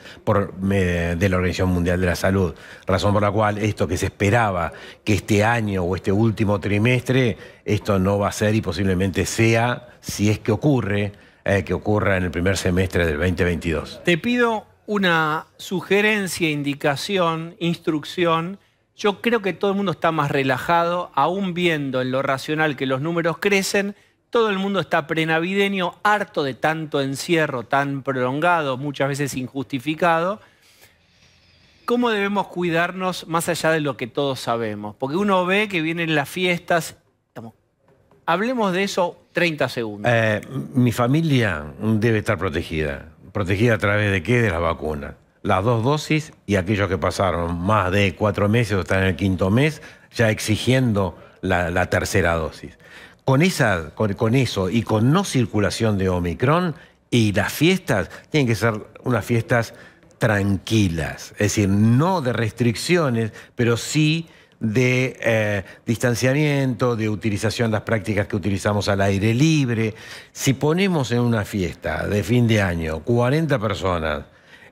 de la Organización Mundial de la Salud, razón por la cual esto que se esperaba que este año o este último trimestre, esto no va a ser y posiblemente sea, si es que ocurre, eh, que ocurra en el primer semestre del 2022. Te pido una sugerencia, indicación, instrucción. Yo creo que todo el mundo está más relajado, aún viendo en lo racional que los números crecen, todo el mundo está prenavideño, harto de tanto encierro tan prolongado, muchas veces injustificado. ¿Cómo debemos cuidarnos más allá de lo que todos sabemos? Porque uno ve que vienen las fiestas. hablemos de eso 30 segundos. Eh, mi familia debe estar protegida. ¿Protegida a través de qué? De las vacunas. Las dos dosis y aquellos que pasaron más de cuatro meses o están en el quinto mes, ya exigiendo la, tercera dosis. Con, esa, con eso y con no circulación de Omicron y las fiestas, tienen que ser unas fiestas tranquilas. Es decir, no de restricciones, pero sí de eh, distanciamiento, de utilización de las prácticas que utilizamos al aire libre. Si ponemos en una fiesta de fin de año 40 personas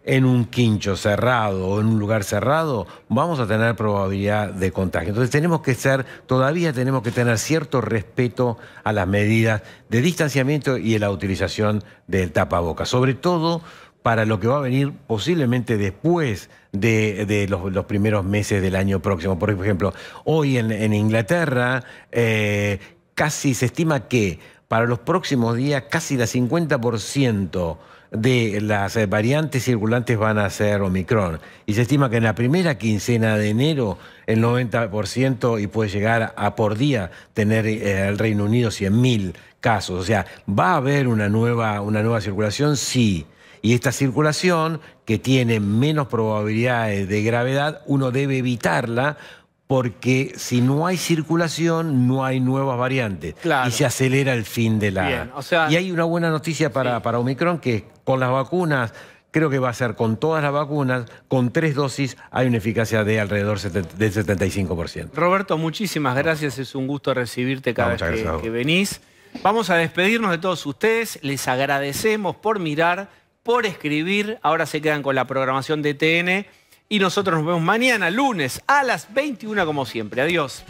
en un quincho cerrado o en un lugar cerrado, vamos a tener probabilidad de contagio. Entonces tenemos que ser, todavía tenemos que tener cierto respeto a las medidas de distanciamiento y de la utilización del tapaboca, sobre todo para lo que va a venir posiblemente después de, los, primeros meses del año próximo. Por ejemplo, hoy en, Inglaterra eh, casi se estima que para los próximos días casi el 50% de las eh, variantes circulantes van a ser Omicron. Y se estima que en la primera quincena de enero el 90% y puede llegar a por día tener eh, el Reino Unido 100.000 casos. O sea, ¿va a haber una nueva, una nueva circulación? Sí. Y esta circulación que tiene menos probabilidades de gravedad, uno debe evitarla porque si no hay circulación, no hay nuevas variantes. Y se acelera el fin de la... y hay una buena noticia para, para Omicron, que con las vacunas creo que va a ser con todas las vacunas, con tres dosis, hay una eficacia de alrededor del 75%. Roberto, muchísimas gracias. Es un gusto recibirte cada vez que venís. Vamos a despedirnos de todos ustedes. Les agradecemos por mirar por escribir. Ahora se quedan con la programación de TN. Y nosotros nos vemos mañana, lunes, a las 21 como siempre. Adiós.